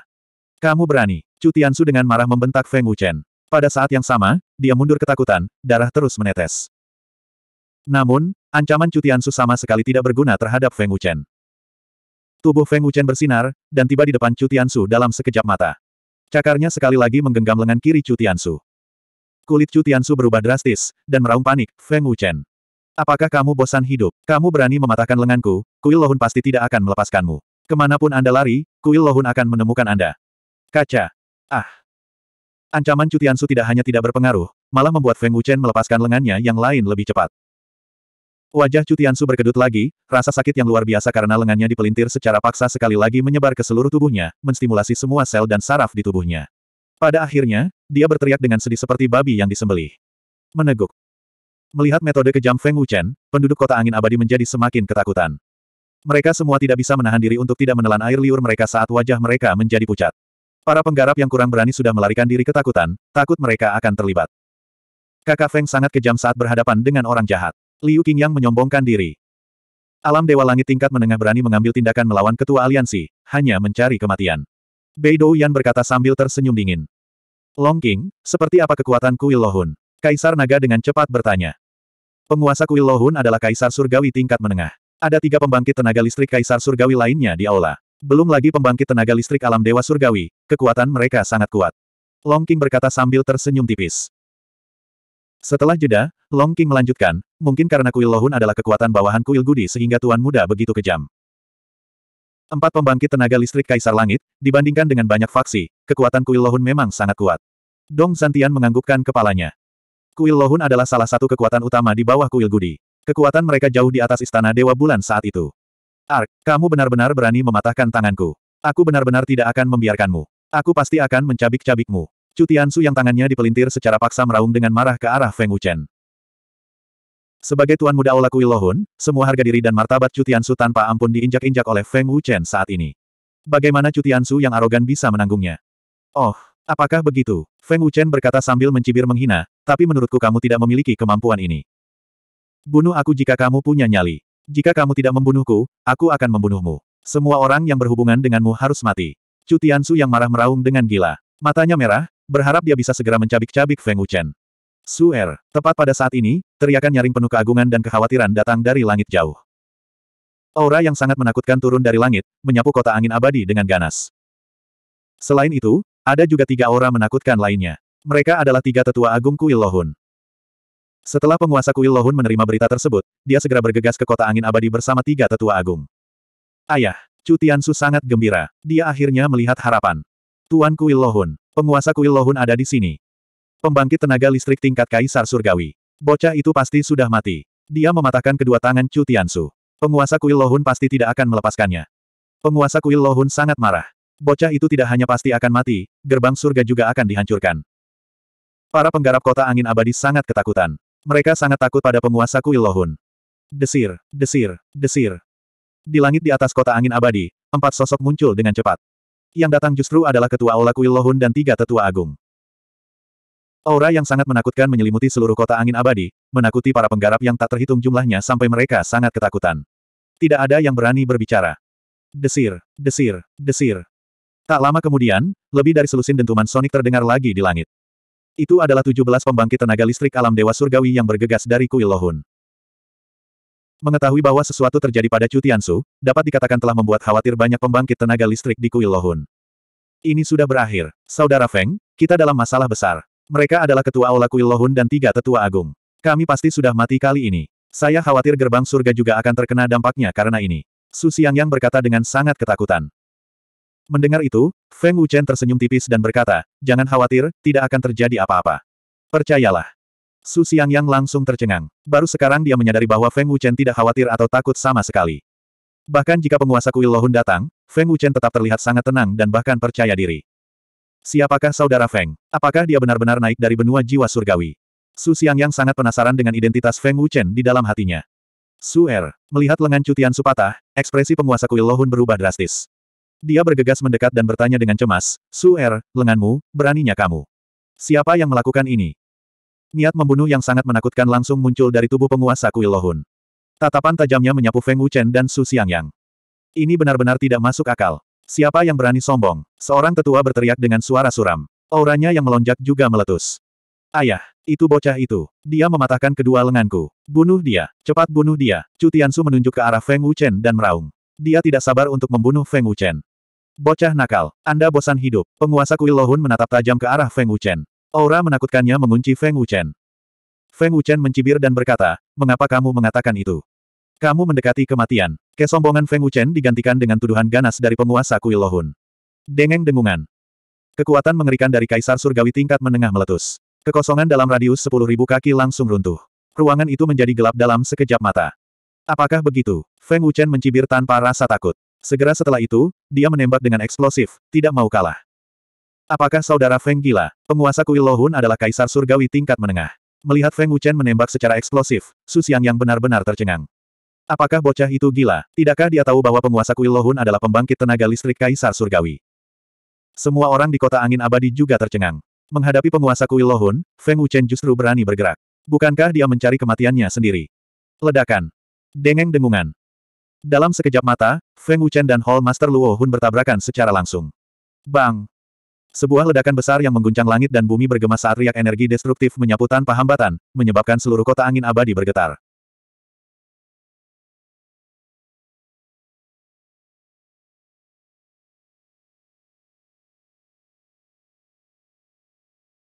Kamu berani. Chu Tiansu dengan marah membentak Feng Wuchen. Pada saat yang sama, dia mundur ketakutan, darah terus menetes. Namun, ancaman Chu Tiansu sama sekali tidak berguna terhadap Feng Wuchen. Tubuh Feng Wuchen bersinar, dan tiba di depan Chu Tiansu dalam sekejap mata. Cakarnya sekali lagi menggenggam lengan kiri Chu Tiansu. Kulit Chu Tiansu berubah drastis, dan meraung panik, Feng Wuchen. Apakah kamu bosan hidup? Kamu berani mematahkan lenganku, kuil lohun pasti tidak akan melepaskanmu. Kemanapun Anda lari, kuil lohun akan menemukan Anda. Kaca. Ah. Ancaman Su tidak hanya tidak berpengaruh, malah membuat Feng Wuchen melepaskan lengannya yang lain lebih cepat. Wajah Su berkedut lagi, rasa sakit yang luar biasa karena lengannya dipelintir secara paksa sekali lagi menyebar ke seluruh tubuhnya, menstimulasi semua sel dan saraf di tubuhnya. Pada akhirnya, dia berteriak dengan sedih seperti babi yang disembelih. Meneguk. Melihat metode kejam Feng Wuchen, penduduk kota angin abadi menjadi semakin ketakutan. Mereka semua tidak bisa menahan diri untuk tidak menelan air liur mereka saat wajah mereka menjadi pucat. Para penggarap yang kurang berani sudah melarikan diri ketakutan, takut mereka akan terlibat. Kakak Feng sangat kejam saat berhadapan dengan orang jahat. Liu Qingyang menyombongkan diri. Alam Dewa Langit tingkat menengah berani mengambil tindakan melawan ketua aliansi, hanya mencari kematian. Bei Dou Yan berkata sambil tersenyum dingin. Long King, seperti apa kekuatan Kuil Lohun? Kaisar Naga dengan cepat bertanya. Penguasa Kuil Lohun adalah Kaisar Surgawi tingkat menengah. Ada tiga pembangkit tenaga listrik Kaisar Surgawi lainnya di aula. Belum lagi pembangkit tenaga listrik alam dewa surgawi, kekuatan mereka sangat kuat. Long King berkata sambil tersenyum tipis. Setelah jeda, Long King melanjutkan, mungkin karena kuil Lohun adalah kekuatan bawahan kuil Gudi sehingga Tuan Muda begitu kejam. Empat pembangkit tenaga listrik Kaisar Langit, dibandingkan dengan banyak faksi, kekuatan kuil Lohun memang sangat kuat. Dong Zantian menganggukkan kepalanya. Kuil Lohun adalah salah satu kekuatan utama di bawah kuil Gudi. Kekuatan mereka jauh di atas istana Dewa Bulan saat itu. Ark, kamu benar-benar berani mematahkan tanganku. Aku benar-benar tidak akan membiarkanmu. Aku pasti akan mencabik-cabikmu. Cutiansu yang tangannya dipelintir secara paksa meraung dengan marah ke arah Feng Wuchen. Sebagai tuan muda Aula Kuilohun, semua harga diri dan martabat Cutiansu tanpa ampun diinjak-injak oleh Feng Wuchen saat ini. Bagaimana Cutiansu yang arogan bisa menanggungnya? Oh, apakah begitu? Feng Wuchen berkata sambil mencibir menghina, tapi menurutku kamu tidak memiliki kemampuan ini. Bunuh aku jika kamu punya nyali. Jika kamu tidak membunuhku, aku akan membunuhmu. Semua orang yang berhubungan denganmu harus mati. Cu Tiansu yang marah meraung dengan gila. Matanya merah, berharap dia bisa segera mencabik-cabik Feng Wuchen. Er, tepat pada saat ini, teriakan nyaring penuh keagungan dan kekhawatiran datang dari langit jauh. Aura yang sangat menakutkan turun dari langit, menyapu kota angin abadi dengan ganas. Selain itu, ada juga tiga aura menakutkan lainnya. Mereka adalah tiga tetua agung Kuil Lohun. Setelah penguasa Kuil Lohun menerima berita tersebut, dia segera bergegas ke kota angin abadi bersama tiga tetua agung. Ayah, Chu Tiansu sangat gembira. Dia akhirnya melihat harapan. Tuan Kuil Lohun, penguasa Kuil Lohun ada di sini. Pembangkit tenaga listrik tingkat Kaisar Surgawi. Bocah itu pasti sudah mati. Dia mematahkan kedua tangan Chu Tiansu. Penguasa Kuil Lohun pasti tidak akan melepaskannya. Penguasa Kuil Lohun sangat marah. Bocah itu tidak hanya pasti akan mati, gerbang surga juga akan dihancurkan. Para penggarap kota angin abadi sangat ketakutan. Mereka sangat takut pada penguasa Kuil Lohun. Desir, desir, desir. Di langit di atas kota angin abadi, empat sosok muncul dengan cepat. Yang datang justru adalah ketua Aula Kuil Lohun dan tiga tetua agung. Aura yang sangat menakutkan menyelimuti seluruh kota angin abadi, menakuti para penggarap yang tak terhitung jumlahnya sampai mereka sangat ketakutan. Tidak ada yang berani berbicara. Desir, desir, desir. Tak lama kemudian, lebih dari selusin dentuman sonik terdengar lagi di langit. Itu adalah 17 pembangkit tenaga listrik alam dewa surgawi yang bergegas dari kuil Lohun. Mengetahui bahwa sesuatu terjadi pada Chu Tiansu, dapat dikatakan telah membuat khawatir banyak pembangkit tenaga listrik di kuil Lohun. Ini sudah berakhir. Saudara Feng, kita dalam masalah besar. Mereka adalah ketua aula kuil Lohun dan tiga tetua agung. Kami pasti sudah mati kali ini. Saya khawatir gerbang surga juga akan terkena dampaknya karena ini. Su Yang berkata dengan sangat ketakutan. Mendengar itu, Feng Wuchen tersenyum tipis dan berkata, jangan khawatir, tidak akan terjadi apa-apa. Percayalah. Su Yang langsung tercengang. Baru sekarang dia menyadari bahwa Feng Wuchen tidak khawatir atau takut sama sekali. Bahkan jika penguasa kuil Lohun datang, Feng Wuchen tetap terlihat sangat tenang dan bahkan percaya diri. Siapakah saudara Feng? Apakah dia benar-benar naik dari benua jiwa surgawi? Su Yang sangat penasaran dengan identitas Feng Wuchen di dalam hatinya. Su Er, melihat lengan cutian supatah, ekspresi penguasa kuil Lohun berubah drastis. Dia bergegas mendekat dan bertanya dengan cemas, Su Er, lenganmu, beraninya kamu. Siapa yang melakukan ini? Niat membunuh yang sangat menakutkan langsung muncul dari tubuh penguasa kuil Lohun. Tatapan tajamnya menyapu Feng Wuchen dan Su Xiangyang. Ini benar-benar tidak masuk akal. Siapa yang berani sombong? Seorang tetua berteriak dengan suara suram. Auranya yang melonjak juga meletus. Ayah, itu bocah itu. Dia mematahkan kedua lenganku. Bunuh dia, cepat bunuh dia. Cu Su menunjuk ke arah Feng Wuchen dan meraung. Dia tidak sabar untuk membunuh Feng Wuchen. Bocah nakal, Anda bosan hidup. Penguasa kuil Lohun menatap tajam ke arah Feng Wuchen. Aura menakutkannya mengunci Feng Wuchen. Feng Wuchen mencibir dan berkata, mengapa kamu mengatakan itu? Kamu mendekati kematian. Kesombongan Feng Wuchen digantikan dengan tuduhan ganas dari penguasa kuil Lohun. Dengeng dengungan. Kekuatan mengerikan dari Kaisar Surgawi tingkat menengah meletus. Kekosongan dalam radius sepuluh ribu kaki langsung runtuh. Ruangan itu menjadi gelap dalam sekejap mata. Apakah begitu? Feng Wuchen mencibir tanpa rasa takut. Segera setelah itu, dia menembak dengan eksplosif, tidak mau kalah. Apakah saudara Feng gila? Penguasa kuil Lohun adalah kaisar surgawi tingkat menengah. Melihat Feng Wuchen menembak secara eksplosif, Su Xiang yang benar-benar tercengang. Apakah bocah itu gila? Tidakkah dia tahu bahwa penguasa kuil Lohun adalah pembangkit tenaga listrik kaisar surgawi? Semua orang di kota angin abadi juga tercengang. Menghadapi penguasa kuil Lohun, Feng Wuchen justru berani bergerak. Bukankah dia mencari kematiannya sendiri? Ledakan. Dengeng dengungan. Dalam sekejap mata, Feng Wuchen dan Hall Master Luo Hun bertabrakan secara langsung. Bang! Sebuah ledakan besar yang mengguncang langit dan bumi bergema saat riak energi destruktif menyapu tanpa hambatan, menyebabkan seluruh kota angin abadi bergetar.